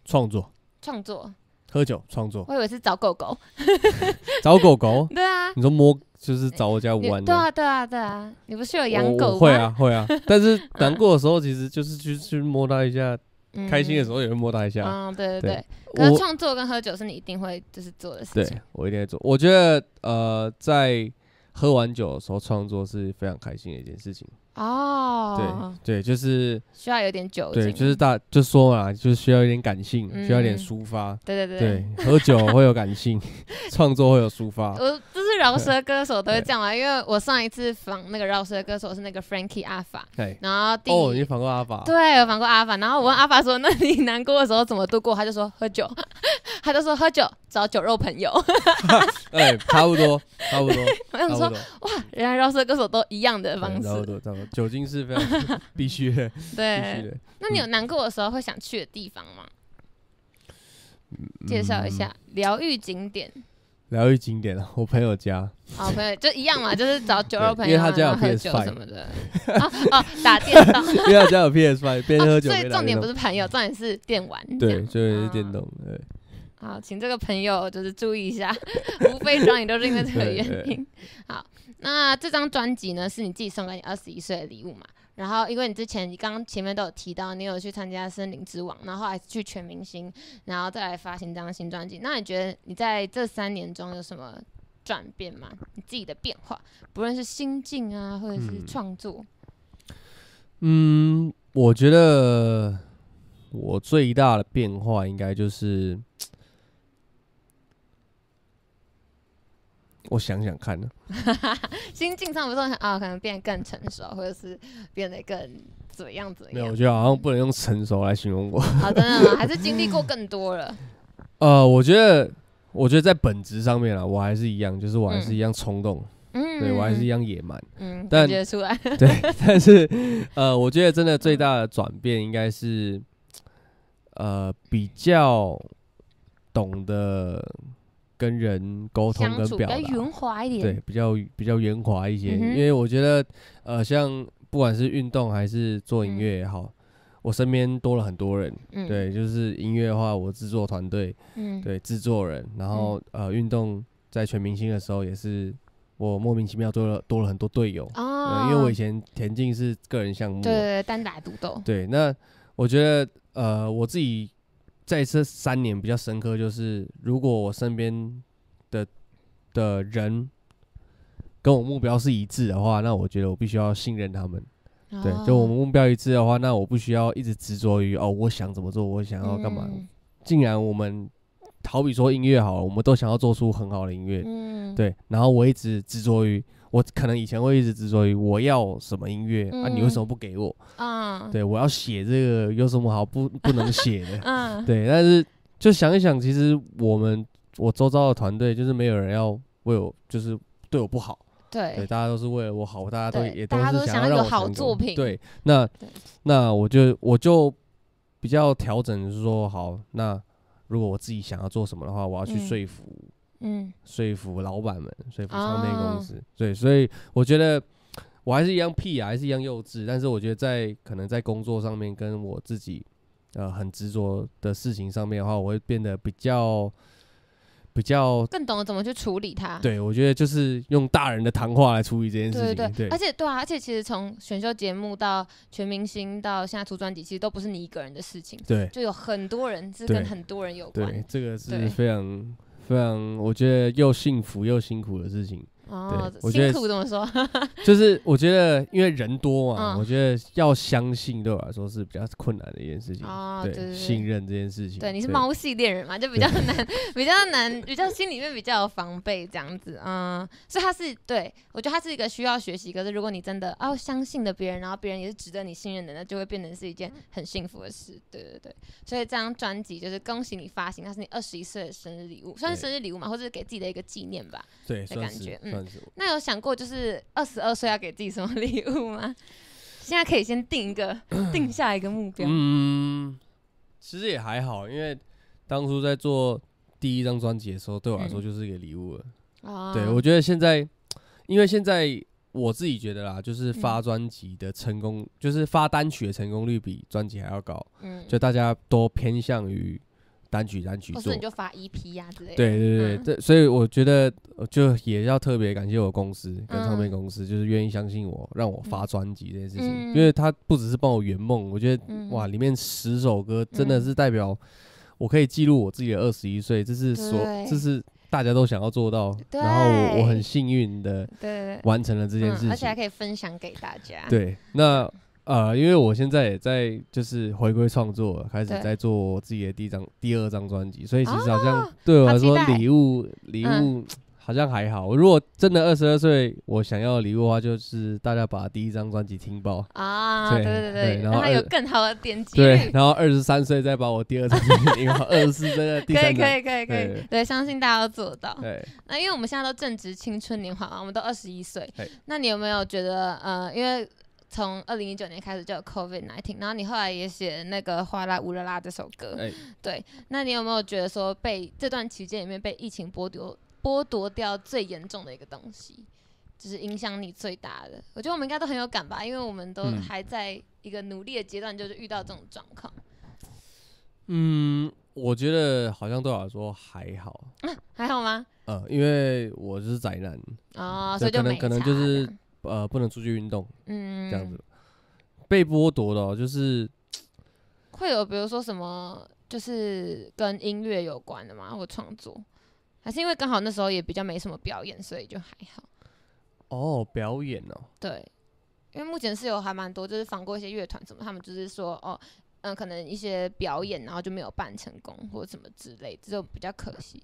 创作，创作。喝酒创作，我以为是找狗狗，[LAUGHS] 找狗狗，[LAUGHS] 对啊，你说摸就是找我家玩，对啊，对啊，对啊，你不是有养狗吗？会啊，会啊，[LAUGHS] 但是难过的时候其实就是去去摸它一下，开心的时候也会摸它一下。啊，对对对，可创作跟喝酒是你一定会就是做的事情。对我一定会做，我觉得呃，在喝完酒的时候创作是非常开心的一件事情。哦，对对，就是需要有点酒精，对，就是大就说嘛，就是需要一点感性，需要一点抒发，对对对，喝酒会有感性，[LAUGHS] 创作会有抒发。饶舌歌手都会这样嘛？因为我上一次访那个饶舌歌手是那个 Frankie 阿法，对，然后哦，你访过阿法，p 我访过阿法，然后我问阿法说：“那你难过的时候怎么度过？”他就说：“喝酒。[LAUGHS] ”他就说：“喝酒，找酒肉朋友。[LAUGHS] ”对，差不多，差不多。[LAUGHS] 我说：“哇，原来饶舌歌手都一样的方式。”差不多，差不多。酒精是非常必须的。对。那你有难过的时候会想去的地方吗？介绍一下疗愈景点。疗愈经典了，[LAUGHS] 我朋友家，好朋友就一样嘛，[LAUGHS] 就是找酒肉朋友，因为他家边喝酒什么的，哦，打电动。[LAUGHS] 因为他家有 PS 发，边喝酒。所以重点不是朋友，重点是电玩。对，就是电动。对。好，请这个朋友就是注意一下，无非装你都是因为这个原因。好，那这张专辑呢，是你自己送给你二十一岁的礼物嘛？然后，因为你之前你刚刚前面都有提到，你有去参加《森林之王》，然后还去全明星，然后再来发行这张新专辑。那你觉得你在这三年中有什么转变吗？你自己的变化，不论是心境啊，或者是创作？嗯，我觉得我最大的变化应该就是。我想想看呢，[LAUGHS] 心境上不是啊，可能变得更成熟，或者是变得更怎么样？怎么样？没有，我觉得好像不能用成熟来形容我。好的，[LAUGHS] 还是经历过更多了。呃，我觉得，我觉得在本质上面啊，我还是一样，就是我还是一样冲动，嗯，对我还是一样野蛮。嗯，但觉得出来。对，[LAUGHS] 但是呃，我觉得真的最大的转变应该是，呃，比较懂得。跟人沟通跟表达，对比较比较圆滑一些，因为我觉得呃，像不管是运动还是做音乐也好，我身边多了很多人，对，就是音乐的话，我制作团队，对制作人，然后呃，运动在全明星的时候也是，我莫名其妙多了多了很多队友，因为我以前田径是个人项目，对对单打独斗，对，那我觉得呃我自己。在这三年比较深刻，就是如果我身边的人跟我目标是一致的话，那我觉得我必须要信任他们。对，就我们目标一致的话，那我不需要一直执着于哦，我想怎么做，我想要干嘛。既然我们好比说音乐好，我们都想要做出很好的音乐，嗯，对，然后我一直执着于。我可能以前会一直执着于我要什么音乐啊？你为什么不给我啊？对，我要写这个有什么好不不能写的？[LAUGHS] 对，但是就想一想，其实我们我周遭的团队就是没有人要为我，就是对我不好。对，大家都是为了我好，大家都也都是想要有好作品。对，那那我就我就比较调整，就是说好，那如果我自己想要做什么的话，我要去说服。嗯，说服老板们，说服唱片公司，对，所以我觉得我还是一样屁啊，还是一样幼稚。但是我觉得在可能在工作上面，跟我自己呃很执着的事情上面的话，我会变得比较比较更懂得怎么去处理它。对，我觉得就是用大人的谈话来处理这件事情。对对对，而且对啊，而且其实从选秀节目到全明星，到现在出专辑，其实都不是你一个人的事情。对，就有很多人是跟很多人有关。对，这个是非常。非常，我觉得又幸福又辛苦的事情。哦，辛苦怎么说？[LAUGHS] 就是我觉得，因为人多嘛，我觉得要相信对我来说是比较困难的一件事情。啊，对，信任这件事情。对，你是猫系恋人嘛，就比较难，[LAUGHS] 比较难，比较心里面比较有防备这样子。嗯，所以他是对我觉得他是一个需要学习。可是如果你真的哦相信了别人，然后别人也是值得你信任的，那就会变成是一件很幸福的事。对对对。所以这张专辑就是恭喜你发行，那是你二十一岁的生日礼物，算是生日礼物嘛，或者是给自己的一个纪念吧。对，感觉嗯。那有想过就是二十二岁要给自己什么礼物吗？[LAUGHS] 现在可以先定一个，定下一个目标。嗯，其实也还好，因为当初在做第一张专辑的时候，对我来说就是一个礼物了。啊，对，我觉得现在，因为现在我自己觉得啦，就是发专辑的成功，就是发单曲的成功率比专辑还要高。嗯，就大家都偏向于。单曲单曲做，你就发 EP 呀之类。对对对这所以我觉得就也要特别感谢我公司跟唱片公司，就是愿意相信我，让我发专辑这件事情，因为他不只是帮我圆梦，我觉得哇，里面十首歌真的是代表我可以记录我自己的二十一岁，这是所这是大家都想要做到，然后我很幸运的完成了这件事情，而且可以分享给大家。对，那。啊，因为我现在也在就是回归创作，开始在做自己的第一张、第二张专辑，所以其实好像对我来说礼物礼物好像还好。如果真的二十二岁我想要礼物的话，就是大家把第一张专辑听爆啊，对对对，然后有更好的点击，对，然后二十三岁再把我第二张专辑听爆，二十四岁的第三张可以可以可以可以，对，相信大家都做到对。那因为我们现在都正值青春年华嘛，我们都二十一岁，那你有没有觉得呃，因为？从二零一九年开始就有 COVID nineteen，然后你后来也写那个《哗啦乌啦啦》这首歌，对。那你有没有觉得说被这段期间里面被疫情剥夺剥夺掉最严重的一个东西，就是影响你最大的？我觉得我们应该都很有感吧，因为我们都还在一个努力的阶段，就是遇到这种状况。嗯，我觉得好像对我来说还好。还好吗？呃，因为我是宅男啊，所以就可能可能就是。呃，不能出去运动，嗯，这样子被剥夺了，就是 [TSK] 会有，比如说什么，就是跟音乐有关的嘛，或创作，还是因为刚好那时候也比较没什么表演，所以就还好。哦，表演哦，对，因为目前是有还蛮多，就是访过一些乐团什么，他们就是说，哦，嗯，可能一些表演，然后就没有办成功，或者什么之类，这种比较可惜，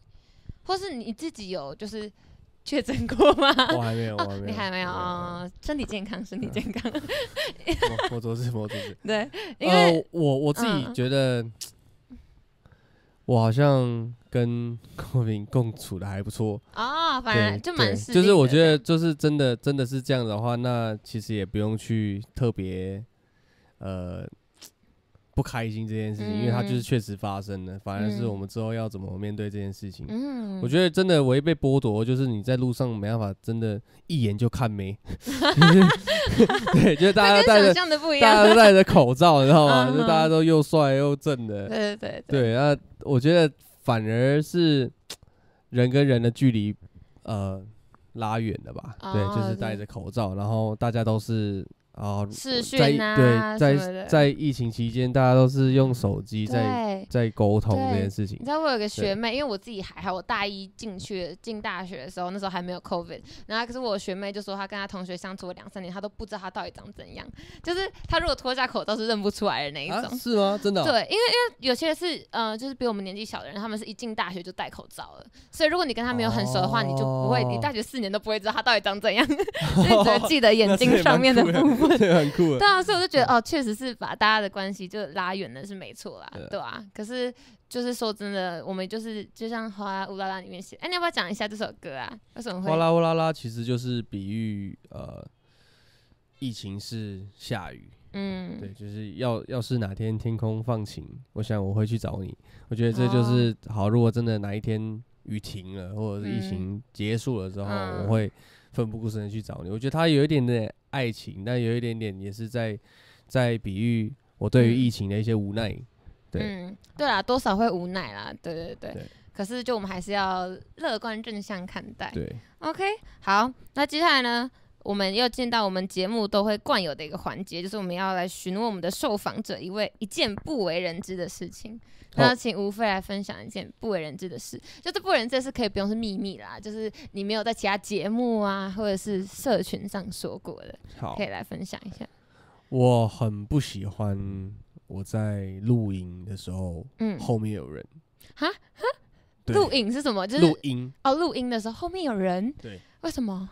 或是你自己有就是。确诊过吗？[LAUGHS] 我还没有，我还没有。你还没有啊？身体健康，身体健康。[LAUGHS] 我都是，我都是。[LAUGHS] 对，因为我我自己觉得，我好像跟国民共处的还不错啊，反正就蛮就是我觉得，就是真的，真的是这样的话，那其实也不用去特别，呃。不开心这件事情，因为它就是确实发生了，反而是我们之后要怎么面对这件事情。嗯，我觉得真的唯一被剥夺就是你在路上没办法，真的，一眼就看没。[LAUGHS] 对，就大家戴着，大家戴着口罩，你知道吗？[LAUGHS] 就大家都又帅又正的。对对对对。我觉得反而是人跟人的距离，呃，拉远了吧？对，就是戴着口罩，然后大家都是。啊，在对，在在疫情期间，大家都是用手机在在沟通这件事情。你知道我有个学妹，因为我自己还好，我大一进去进大学的时候，那时候还没有 COVID，然后可是我学妹就说，她跟她同学相处了两三年，她都不知道她到底长怎样，就是她如果脱下口罩是认不出来的那一种。啊？是吗？真的？对，因为因为有些是呃，就是比我们年纪小的人，他们是一进大学就戴口罩了，所以如果你跟他没有很熟的话，你就不会，你大学四年都不会知道他到底长怎样，[LAUGHS] 所以只记得 [LAUGHS] 眼睛上面的。部分。对，很酷。对啊，所以我就觉得哦，确实是把大家的关系就拉远了，是没错啦，对啊。可是就是说真的，我们就是就像《哗啦呼啦里面写，哎，你要不要讲一下这首歌啊？有什么？哗啦乌啦啦其实就是比喻呃，疫情是下雨，嗯，对，就是要要是哪天天空放晴，我想我会去找你。我觉得这就是好，如果真的哪一天雨停了，或者是疫情结束了之后，我会奋不顾身的去找你。我觉得他有一点点爱情，但有一点点也是在在比喻我对于疫情的一些无奈。对，嗯，对啦，多少会无奈啦，对对对。可是就我们还是要乐观正向看待。对，OK，好，那接下来呢，我们要见到我们节目都会惯有的一个环节，就是我们要来询问我们的受访者一位一件不为人知的事情。那请吴飞来分享一件不为人知的事，就这不为人知的事可以不用是秘密啦，就是你没有在其他节目啊或者是社群上说过的，可以来分享一下。我很不喜欢我在录音的时候，嗯，后面有人。啊？录音是什么？就是录音。哦，录音的时候后面有人。对。为什么？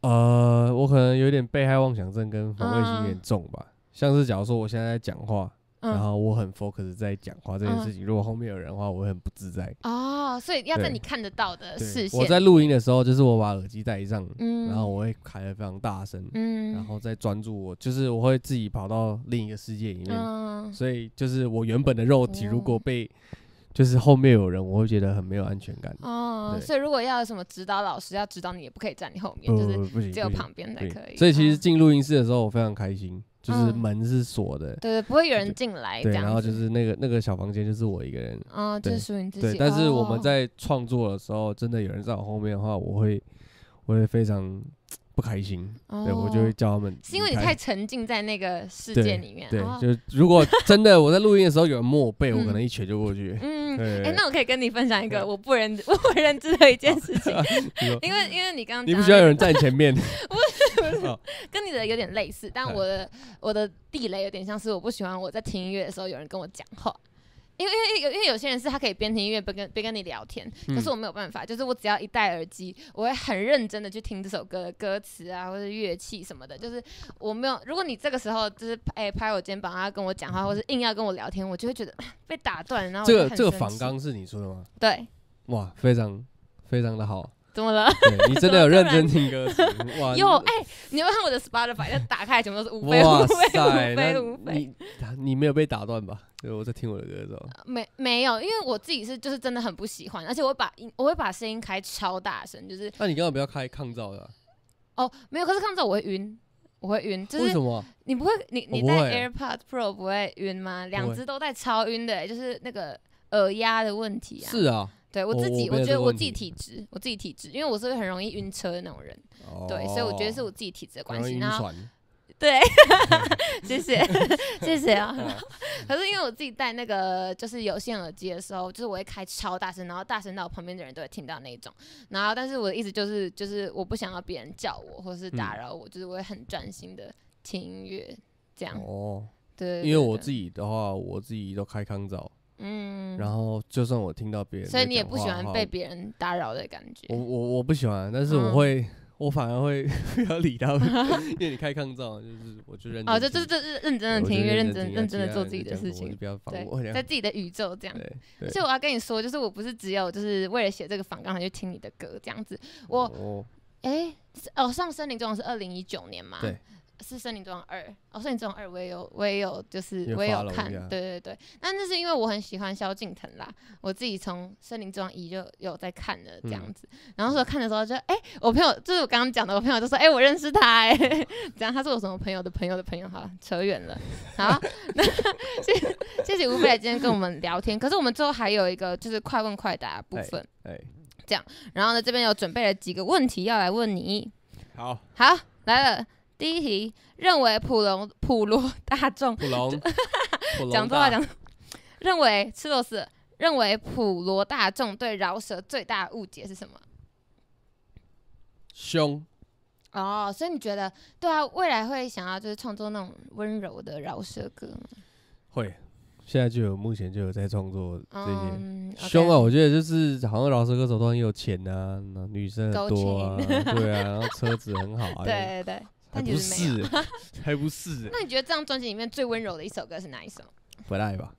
呃，我可能有点被害妄想症跟防卫心有点重吧。像是假如说我现在在讲话。然后我很 focus 在讲话这件事情，如果后面有人的话，我会很不自在。哦，所以要在你看得到的视线。我在录音的时候，就是我把耳机戴上，然后我会开得非常大声，嗯，然后再专注我，就是我会自己跑到另一个世界里面。所以就是我原本的肉体，如果被就是后面有人，我会觉得很没有安全感。哦，所以如果要有什么指导老师要指导你，也不可以站你后面，就是只有旁边才可以。所以其实进录音室的时候，我非常开心。就是门是锁的，对对，不会有人进来。对，然后就是那个那个小房间，就是我一个人，啊，就是属于自己。对，但是我们在创作的时候，真的有人在我后面的话，我会我会非常 [TSK] 不开心。对，我就会叫他们。是因为你太沉浸在那个世界里面。对，就如果真的我在录音的时候有人摸我背，我可能一拳就过去。嗯。哎，那我可以跟你分享一个我不认、[LAUGHS] 不认知的一件事情，因为因为你刚刚，你不需要有人站你前面，我 [LAUGHS] [LAUGHS] 跟你的有点类似，但我的我的地雷有点像是我不喜欢我在听音乐的时候有人跟我讲话。因为因为有因为有些人是他可以边听音乐边跟边跟你聊天，可是我没有办法，就是我只要一戴耳机，我会很认真的去听这首歌的歌词啊，或者乐器什么的，就是我没有。如果你这个时候就是哎拍我肩膀啊，跟我讲话，或者硬要跟我聊天，我就会觉得 [CLEARS THROAT] 被打断，然后这个这个仿钢是你说的吗？对，哇，非常非常的好。怎么了？你真的 [LAUGHS] 有认真听歌？[LAUGHS] 哇！有哎，你有有看我的 Spotify？就打开全部都是五倍、五倍、五倍、五倍。你你没有被打断吧？我在听我的歌，是吧？没没有，因为我自己是就是真的很不喜欢，而且我把把我会把声音开超大声，就是。那你刚刚不要开抗噪的。哦，没有，可是抗噪我会晕，我会晕，就是为什么？你不会你你戴 AirPods Pro 不会晕吗？两只都戴超晕的，就是那个耳压的问题啊。是啊。对我自己，我觉得我自己体质，我自己体质，因为我是很容易晕车的那种人，对，所以我觉得是我自己体质的关系。然后，[LAUGHS] 对，[LAUGHS] [LAUGHS] 谢谢谢谢啊。可是因为我自己戴那个就是有线耳机的时候，就是我会开超大声，然后大声到旁边的人都会听到那种。然后，但是我的意思就是，就是我不想要别人叫我，或是打扰我，就是我会很专心的听音乐这样。哦，对，因为我自己的话，我自己都开康照。嗯，然后就算我听到别人，所以你也不喜欢被别人打扰的感觉。我我我不喜欢，但是我会，我反而会不 [LAUGHS] 要理他，们，因为你开抗噪，就是我就认。哦，就就是就是认真的听音乐，认真认真的做自己的事情。对，在自己的宇宙这样。对。以我要跟你说，就是我不是只有就是为了写这个访刚才去听你的歌这样子。我，哎，哦，《上森林》中是二零一九年吗？对。是《森林中二》哦，《森林中二》我也有，我也有，就是我也有看，对对对。那那是因为我很喜欢萧敬腾啦，我自己从《森林装一》就有在看的这样子。然后说看的时候，就哎，我朋友，就是我刚刚讲的，我朋友就说，哎，我认识他，这样。[LAUGHS] 他是我什么朋友的朋友的朋友，了，扯远了。[LAUGHS] 好，那 [LAUGHS] 谢谢谢吴非来今天跟我们聊天。可是我们最后还有一个就是快问快答部分，哎，这样。然后呢，这边有准备了几个问题要来问你，好好来了。第一题，认为普隆 [LAUGHS] 普罗大众普隆 [LAUGHS] 讲错话讲，认为吃罗斯认为普罗大众对饶舌最大的误解是什么？凶。哦，所以你觉得对啊？未来会想要就是创作那种温柔的饶舌歌？会，现在就有目前就有在创作这些凶啊！我觉得就是好像饶舌歌手都很有钱啊，女生很多啊，对啊，然后车子很好啊，对 [LAUGHS] 对对。但不是，[LAUGHS] 还不是。那你觉得这张专辑里面最温柔的一首歌是哪一首？回来吧。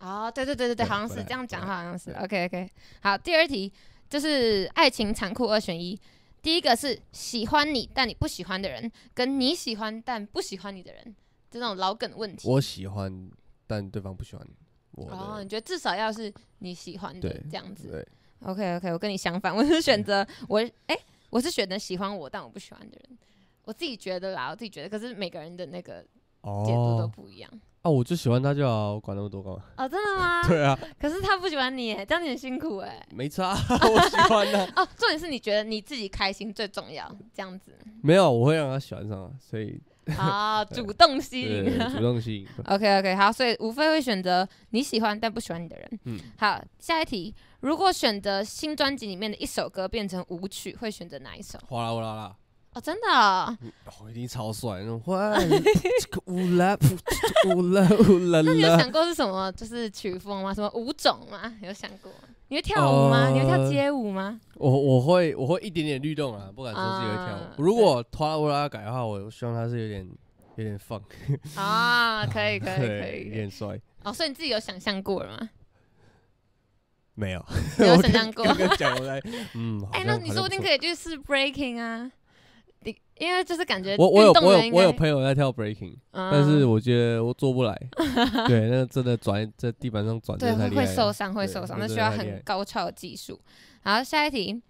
哦，对对对对对，好像是这样讲，好像是。OK OK，好，第二题就是爱情残酷二选一。第一个是喜欢你但你不喜欢的人，跟你喜欢但不喜欢你的人，这种老梗问题。我喜欢但对方不喜欢我。哦，你觉得至少要是你喜欢的这样子。对。OK OK，我跟你相反，我是选择我哎，我是选择喜欢我但我不喜欢的人。我自己觉得啦，我自己觉得，可是每个人的那个解读都不一样。哦，我就喜欢他就好，我管那么多干嘛？哦，真的吗？[LAUGHS] 对啊。可是他不喜欢你，哎，这样你很辛苦哎。没差，[LAUGHS] 我喜欢的。哦，重点是你觉得你自己开心最重要，这样子。[LAUGHS] 没有，我会让他喜欢上所以。好，主动吸引，主动吸引。OK OK，好，所以无非会选择你喜欢但不喜欢你的人。嗯。好，下一题，如果选择新专辑里面的一首歌变成舞曲，会选择哪一首？哗啦哗啦啦。哦，真的，我一定超帅。欢迎这个乌拉乌拉乌拉，那有想过是什么？就是曲风吗？什么舞种吗？有想过？你会跳舞吗？你会跳街舞吗？我我会我会一点点律动啊，不敢说自己会跳舞。如果拖拉乌拉改的话，我希望他是有点有点放啊，可以可以可以，有点帅。哦，所以你自己有想象过了吗？没有，有想象过。讲过来，嗯，[LAUGHS] 哎，那你说不定可以去试 breaking 啊。因为就是感觉我我有我有我有朋友在跳 breaking，但是我觉得我做不来。[LAUGHS] 对，那个真的转在地板上转对，会受伤会受伤。那需要很高超的技术。好，下一题，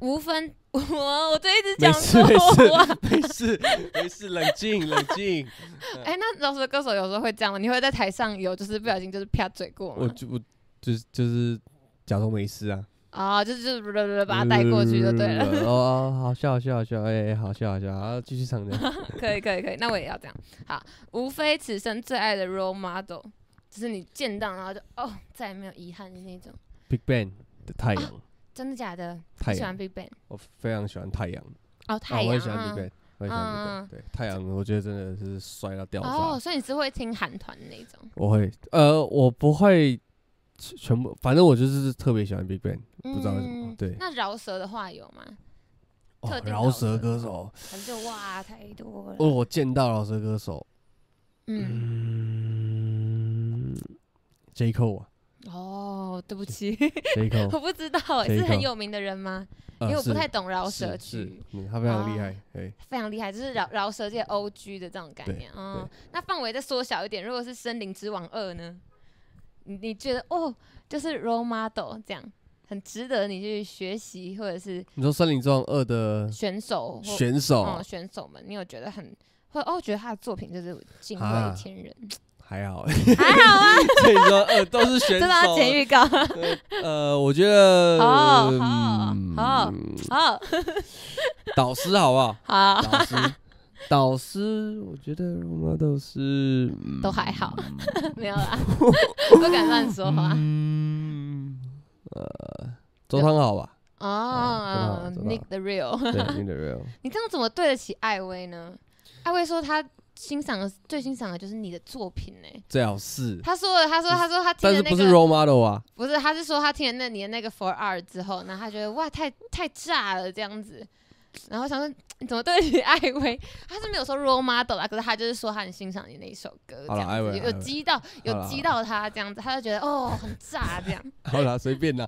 无分。[LAUGHS] 我我这一直讲错，没事 [LAUGHS] 没事冷静冷静。哎，那老师的歌手有时候会这样，吗？你会在台上有就是不小心就是啪嘴过吗？我就我就是就是假装没事啊。啊，就是就是把它带过去就对了。哦哦，[LAUGHS] 好，笑，笑，笑，哎，好，笑，好笑，好，继续唱着。[LAUGHS] 可以，可以，可以。那我也要这样。好，无非此生最爱的 role model，就是你见到然后就哦，再也没有遗憾的那种。Big Bang 的太阳。真的假的？太喜欢 Big Bang。我非常喜欢太阳。哦，太阳。我也喜欢 Big Bang，我也喜欢 Big Bang。对，太阳，我觉得真的是帅到掉哦，所以你是会听韩团那种？我会，呃，我不会。全部，反正我就是特别喜欢 Big Bang，不知道什对。那饶舌的话有吗？饶舌歌手，反正就哇太多了。哦，我见到饶舌歌手，嗯，J Cole。哦，对不起，J Cole，[LAUGHS] 我不知道哎，是很有名的人吗？因为我不太懂饶舌曲，他非常厉害，非常厉害，就是饶饶舌界 OG 的这种概念嗯，那范围再缩小一点，如果是《森林之王二》呢？你觉得哦，就是 role model 这样，很值得你去学习，或者是你说《森林中二》的选手选手嗯选手们，你有觉得很会哦？觉得他的作品就是敬畏天人，还好还好啊，[LAUGHS] 所以说二都是选手，[LAUGHS] 对吧？剪预告，呃，我觉得好好好，[LAUGHS] 导师好不好？好。导师，我觉得 model 是都还好，[LAUGHS] 没有啦，[LAUGHS] 不敢乱说话。嗯，呃，周汤好吧？啊，Nick the real，对，Nick [LAUGHS] the real。你这样怎么对得起艾薇呢？艾薇说她欣赏的最欣赏的就是你的作品呢。最好是他说了，他说，他说他听的那个不是 role model 啊，不是，他是说他听了那你的那个 For R 之后，然后他觉得哇，太太炸了，这样子。然后想说你怎么对得起艾薇？他是没有说 role model 啦，可是他就是说他很欣赏你那一首歌这样子，有激到有激到他这样，子，他就觉得哦很炸 [LAUGHS] 这样。好啦，随便啦，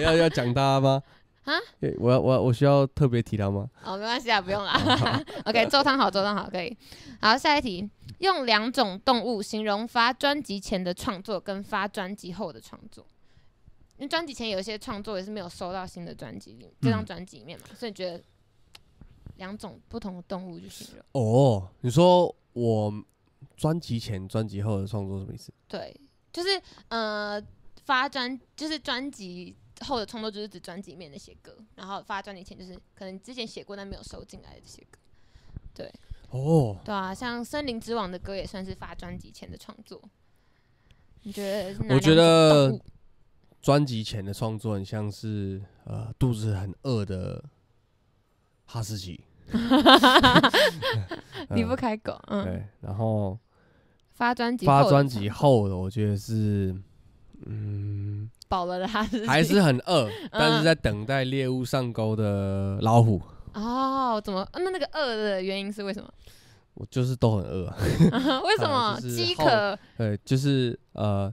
要要讲他吗？啊？我要我我需要特别提他吗？哦，没关系啊，不用啦。[LAUGHS] OK，周汤好，周汤好，可以。好，下一题，用两种动物形容发专辑前的创作跟发专辑后的创作。因为专辑前有一些创作也是没有收到新的专辑里，这张专辑里面嘛，所以觉得。两种不同的动物就行了。哦，你说我专辑前、专辑后的创作什么意思？对，就是呃，发专就是专辑后的创作，就是指专辑里面那些歌；然后发专辑前，就是可能之前写过但没有收进来的这些歌。对。哦。对啊，像《森林之王》的歌也算是发专辑前的创作。你觉得？我觉得专辑前的创作，很像是呃，肚子很饿的哈士奇。[LAUGHS] 离不开狗，嗯。对，然后发专辑发专辑后的，我觉得是，嗯，饱了，还是还是很饿，但是在等待猎物上钩的老虎。哦，怎么？那那个饿的原因是为什么？我就是都很饿。[LAUGHS] 为什么？[LAUGHS] 饥渴。对，就是呃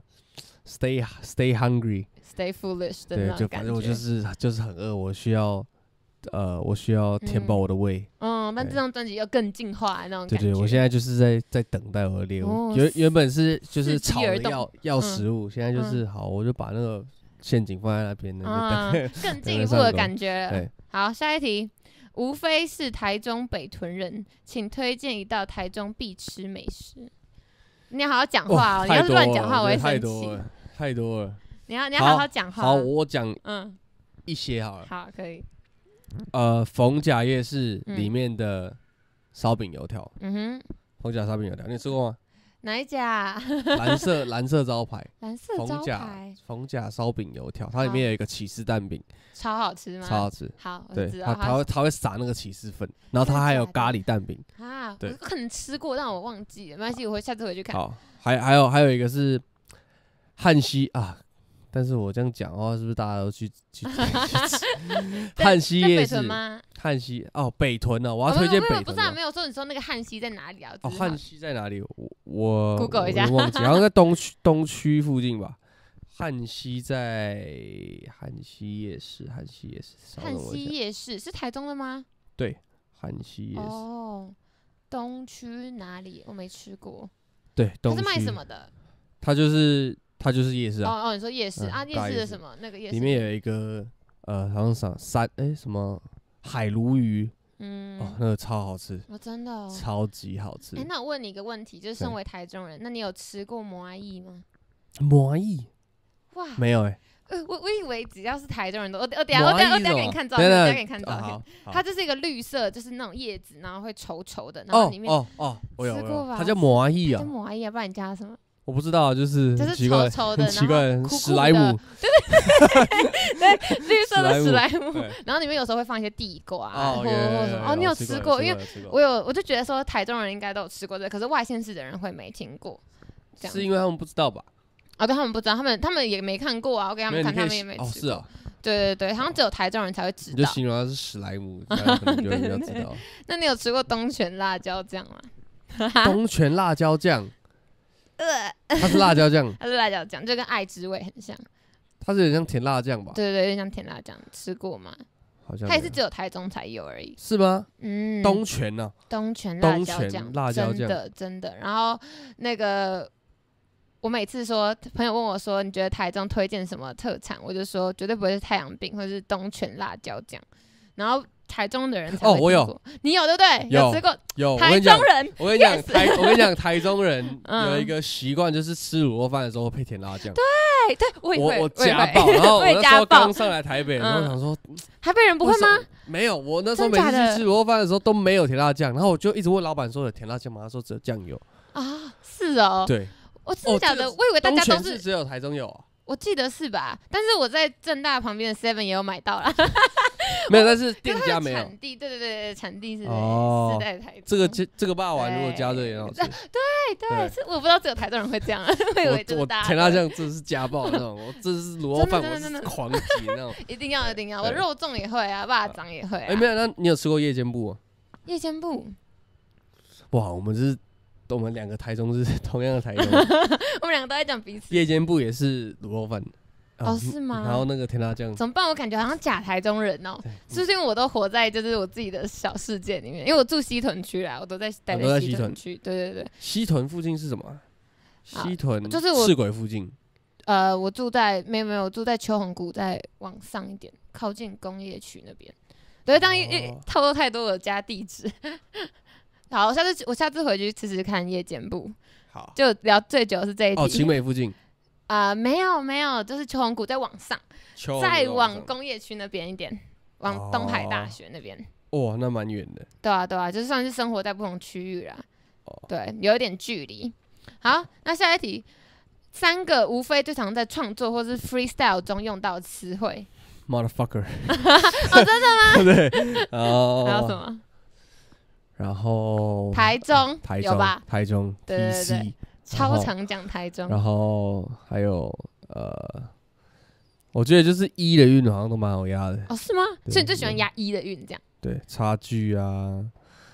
，stay stay hungry，stay foolish 的那种感觉。对，就反正我就是就是很饿，我需要。呃，我需要填饱我的胃。嗯那这张专辑要更进化那种感觉。对对，我现在就是在在等待的猎物。原原本是就是吵要要食物，现在就是好，我就把那个陷阱放在那边，那就更 [LAUGHS] 进一步的感觉。对，好，下一题。无非是台中北屯人，请推荐一道台中必吃美食。你要好好讲话哦，你要是乱讲话，我生气。太多了。你要你要好好讲话。好，我讲，嗯，一些好了。好，可以。呃，逢甲夜市里面的烧饼油条，嗯哼，逢甲烧饼油条，你吃过吗？哪一家？[LAUGHS] 蓝色蓝色招牌，蓝色招牌，逢甲烧饼油条，它里面有一个起司蛋饼，超好吃吗？超好吃。好，我知道。它它会它会撒那个起司粉，然后它还有咖喱蛋饼啊，对，可能吃过，但我忘记了，没关系，我会下次回去看。好，还还有还有一个是汉西啊。但是我这样讲的话，是不是大家都去 [LAUGHS] 去？去吃？汉西夜市吗？汉西哦，北屯啊，我要推荐北。不是，啊，没有说你说那个汉西在哪里啊？哦，汉西在哪里？我我 Google 一下，忘记。好像在东区东区附近吧。汉西在汉西夜市，汉西夜市。汉西夜市是台中的吗？对，汉西夜市。哦，东区哪里？我没吃过。对，东区。它是卖什么的？它就是。它就是夜市啊！哦哦，你说夜市啊？夜市的什么？那个夜市里面有一个呃，好像啥三哎什么海鲈鱼，嗯，那个超好吃，我真的超级好吃。哎，那我问你一个问题，就是身为台中人，那你有吃过魔芋吗？魔芋？哇，没有哎。呃，我我以为只要是台中人都，我我等下我等下我等下给你看照片，等下给你看照片。它就是一个绿色，就是那种叶子，然后会稠稠的，然后里面哦哦哦，吃过吧？它叫魔芋啊，魔芋啊，不然你叫什么？我不知道，就是就是丑丑的，奇怪，史莱姆，[LAUGHS] 对对对对，绿色的史莱姆，然后里面有时候会放一些地瓜，哦哦，你有吃过？因为，我有，我就觉得说台中人应该都有吃过这，可是外县市的人会没听过，是因为他们不知道吧？啊，对他们不知道，他们他们也没看过啊，我给他们看，他们也没吃啊。对对对，好像只有台中人才会知道。你就形容它是史莱姆，[LAUGHS] 他们可比较知道。[LAUGHS] 那你有吃过东泉辣椒酱吗？东泉辣椒酱。呃，它是辣椒酱，[LAUGHS] 它是辣椒酱，就跟爱之味很像，它是有点像甜辣酱吧？对对对，有点像甜辣酱，吃过吗？好像它也是只有台中才有而已，是吗？嗯，东泉呢？东泉辣椒酱，辣椒酱，真的真的。然后那个，我每次说朋友问我说，你觉得台中推荐什么特产？我就说绝对不会是太阳饼，或者是东泉辣椒酱。然后。台中的人哦，我有，你有对不对？有吃过？有。台中人，我跟你讲台，我跟你讲台中人 [LAUGHS] 有一个习惯，就是吃卤肉饭的时候配甜辣酱。对对，我我家暴，然后那时候刚上来台北，然后想说，台北人不会吗？没有，我那时候每次吃卤肉饭的时候都没有甜辣酱，然后我就一直问老板说有甜辣酱吗？他说只有酱油。啊，是哦。对，我真的，我以为大家都是只有台中有。我记得是吧？但是我在正大旁边的 Seven 也有买到了，[LAUGHS] 没有，但是店家没有产地，对对对对产地是是在台。这个这这个霸王如果加热也好吃，[LAUGHS] 对对，是我不知道只有台中人会这样，[LAUGHS] 会伟大。甜辣酱这是家暴那种，我这是卤肉饭我是狂挤那种，一定要一定要，我肉粽也会啊，霸掌也会。哎，没有，那你有吃过夜间部夜间部，哇，我们是。我们两个台中是同样的台中，[LAUGHS] 我们两个都在讲彼此。夜间部也是卤肉饭哦，是吗？然后那个甜辣酱怎么办？我感觉好像假台中人哦，是不是因为我都活在就是我自己的小世界里面？因为我住西屯区啦，我都在待在西屯区。对对对，西屯附近是什么？西屯就是我赤鬼附近。呃，我住在没有没有，我住在秋红谷再往上一点，靠近工业区那边。对，当一透露太多了，加地址。好，我下次我下次回去试试看夜间部。好，就聊最久是这一题。哦，晴美附近啊，没有没有，就是秋红谷再往上，再往工业区那边一点，往东海大学那边。哇，那蛮远的。对啊对啊，就算是生活在不同区域啦。哦。对，有一点距离。好，那下一题，三个无非最常在创作或是 freestyle 中用到词汇。Motherfucker。[LAUGHS] 哦，真的吗？[LAUGHS] 对。哦。还有什么？然后台中，台中吧？台中，对对对，超常讲台中。然后还有呃，我觉得就是一的韵好像都蛮好压的。哦，是吗？所以你最喜欢压一的韵这样？对，差距啊，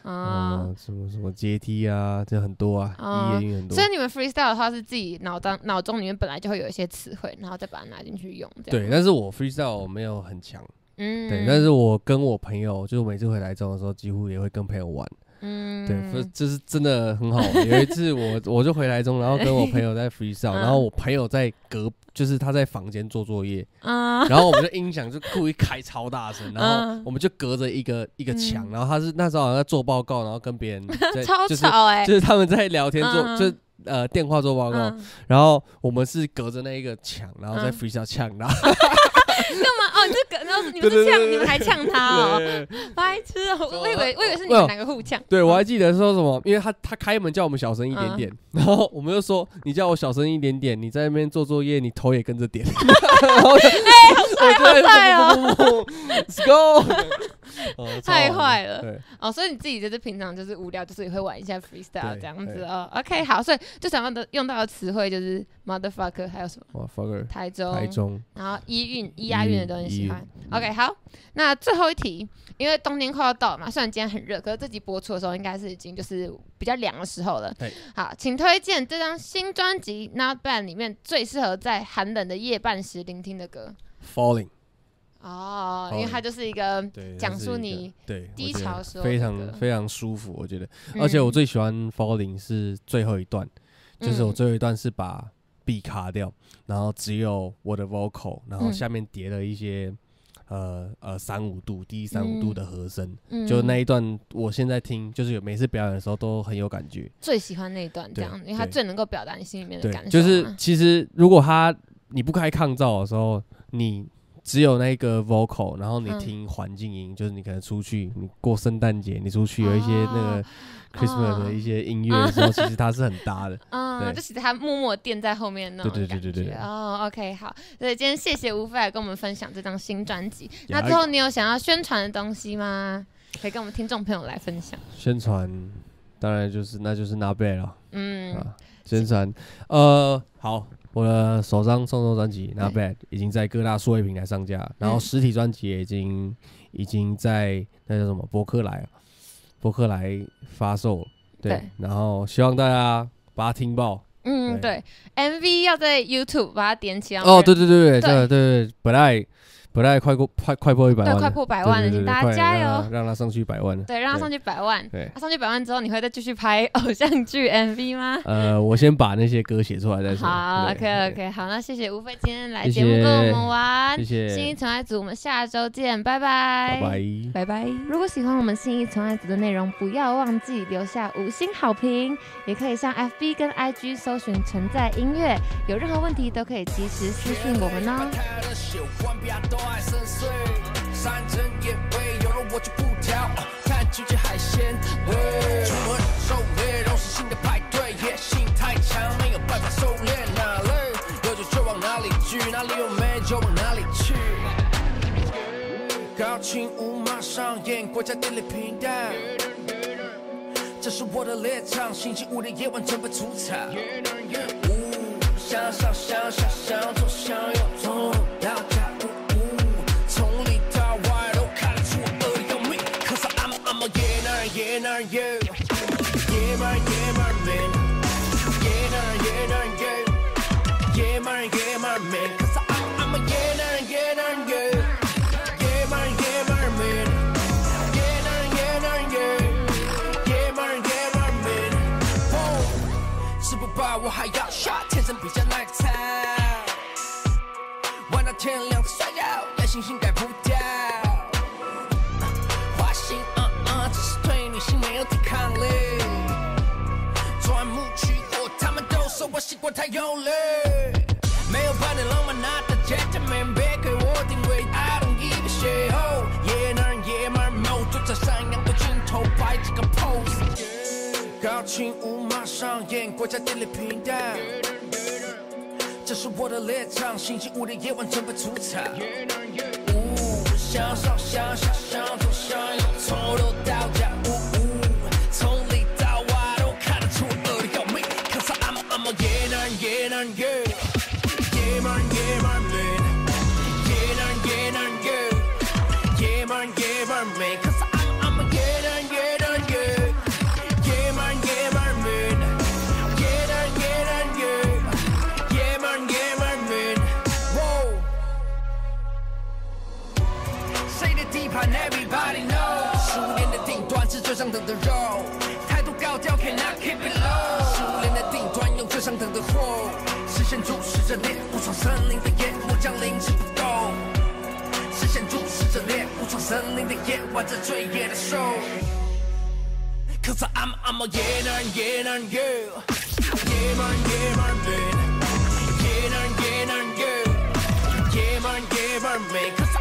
啊，什么什么阶梯啊，这很多啊，一的韵很多。所以你们 freestyle 的话是自己脑当脑中里面本来就会有一些词汇，然后再把它拿进去用。对，但是我 freestyle 没有很强。嗯，对，但是我跟我朋友，就是每次回来中的时候，几乎也会跟朋友玩。嗯，对，所以就是真的很好。有一次我 [LAUGHS] 我就回来中，然后跟我朋友在 free s h l t 然后我朋友在隔，就是他在房间做作业。啊，[LAUGHS] 然后我们就音响就故意开超大声，然后我们就隔着一个一个墙，然后他是那时候好像在做报告，然后跟别人 [LAUGHS] 在，超吵哎，就是他们在聊天做，就呃电话做报告，然后我们是隔着那一个墙，然后在 free s e o t 唱的。[LAUGHS] 干嘛？哦，你这个，然后你们呛，你们还呛他哦，白痴哦！我以为我以为是你们两个互呛。对，我还记得说什么，因为他他开门叫我们小声一点点，然后我们就说你叫我小声一点点，你在那边做作业，你头也跟着点。[LAUGHS] 哎，好帅哦 l e t s go，[LAUGHS] 太坏了哦。所以你自己就是平常就是无聊，就是也会玩一下 freestyle 这样子哦。OK，好，所以最想要的用到的词汇就是 mother fucker，还有什么？motherfucker，台中，台中，然后一运一啊。运的都很喜欢。OK，好，那最后一题，因为冬天快要到了嘛，虽然今天很热，可是这集播出的时候应该是已经就是比较凉的时候了。对，好，请推荐这张新专辑《Not Bad》里面最适合在寒冷的夜半时聆听的歌。Falling。哦，因为它就是一个讲述你对低潮的时候，非常非常舒服，我觉得，而且我最喜欢《Falling》是最后一段，就是我最后一段是把。必卡掉，然后只有我的 vocal，然后下面叠了一些呃呃三五度低三五度的和声，就那一段我现在听，就是每次表演的时候都很有感觉。最喜欢那一段这样，因为它最能够表达你心里面的感受。就是其实如果他你不开抗噪的时候，你只有那个 vocal，然后你听环境音，就是你可能出去，你过圣诞节，你出去有一些那个 Christmas 的一些音乐，时候其实它是很搭的，啊，[LAUGHS] 就其它默默垫在后面那种感觉。哦，OK，好，所以今天谢谢吴飞来跟我们分享这张新专辑。那之后你有想要宣传的东西吗？可以跟我们听众朋友来分享。宣传，当然就是那就是那贝了。嗯，宣传，呃，好。我的首张创作专辑《Not Bad》已经在各大数位平台上架，然后实体专辑已经已经在那叫什么博客来，博客来发售了。对，然后希望大家把它听爆。嗯，对，MV 要在 YouTube 把它点起来。哦，对对对对，对对对，本来。本来快过，快快破一百万，对，快破百万了，大家加油，让他上去百万，对，让他上去百万，对，他上去百万之后，你会再继续拍偶像剧 MV 吗？呃，我先把那些歌写出来再说。好，OK，OK，好，那谢谢吴飞今天来节目跟我们玩，谢谢新一纯爱组，我们下周见，拜拜，拜拜拜拜。如果喜欢我们新一纯爱组的内容，不要忘记留下五星好评，也可以向 FB 跟 IG 搜寻存在音乐，有任何问题都可以及时私信我们哦。爱深邃，山珍野味，有了我就不挑。看几级海鲜，出门狩猎都是新的派对。野性太强，没有办法狩猎。哪类有酒就往哪里聚，哪里有美就往哪里去。高清无码上演，国家地理频道。这是我的猎场，星期五的夜晚准备出彩。向上向上向上，从左向右，从到家舞。yeah, nah, yeah. Yeah, man, yeah, man, man. Yeah, nah, yeah, nah, yeah. Yeah, man, yeah, man, man. Cause I, I'm a yeah, nah, yeah, nah, yeah. man, yeah, man, Yeah, man, yeah, man, 我习惯太用力，没有半点浪漫，Not a gentleman。别给我定位，I don't give a shit。h 男人，爷们儿，某度在山阳的尽头摆几个 pose。高清舞马上演，国家地理频道。这是我的猎场，星期五的夜晚准备出场。彩。向上，向下向左，向右，从头到脚。态度高调，Cannot keep it low。食物链的顶端，用最上等的货。视线注视着猎物，闯森林的夜幕降临，止不动。视线注视着猎物，闯森林的夜晚，这最野的兽。Cause I'm I'm a g a y e on game on girl，game on game on me，game on game on girl，game on game a n me。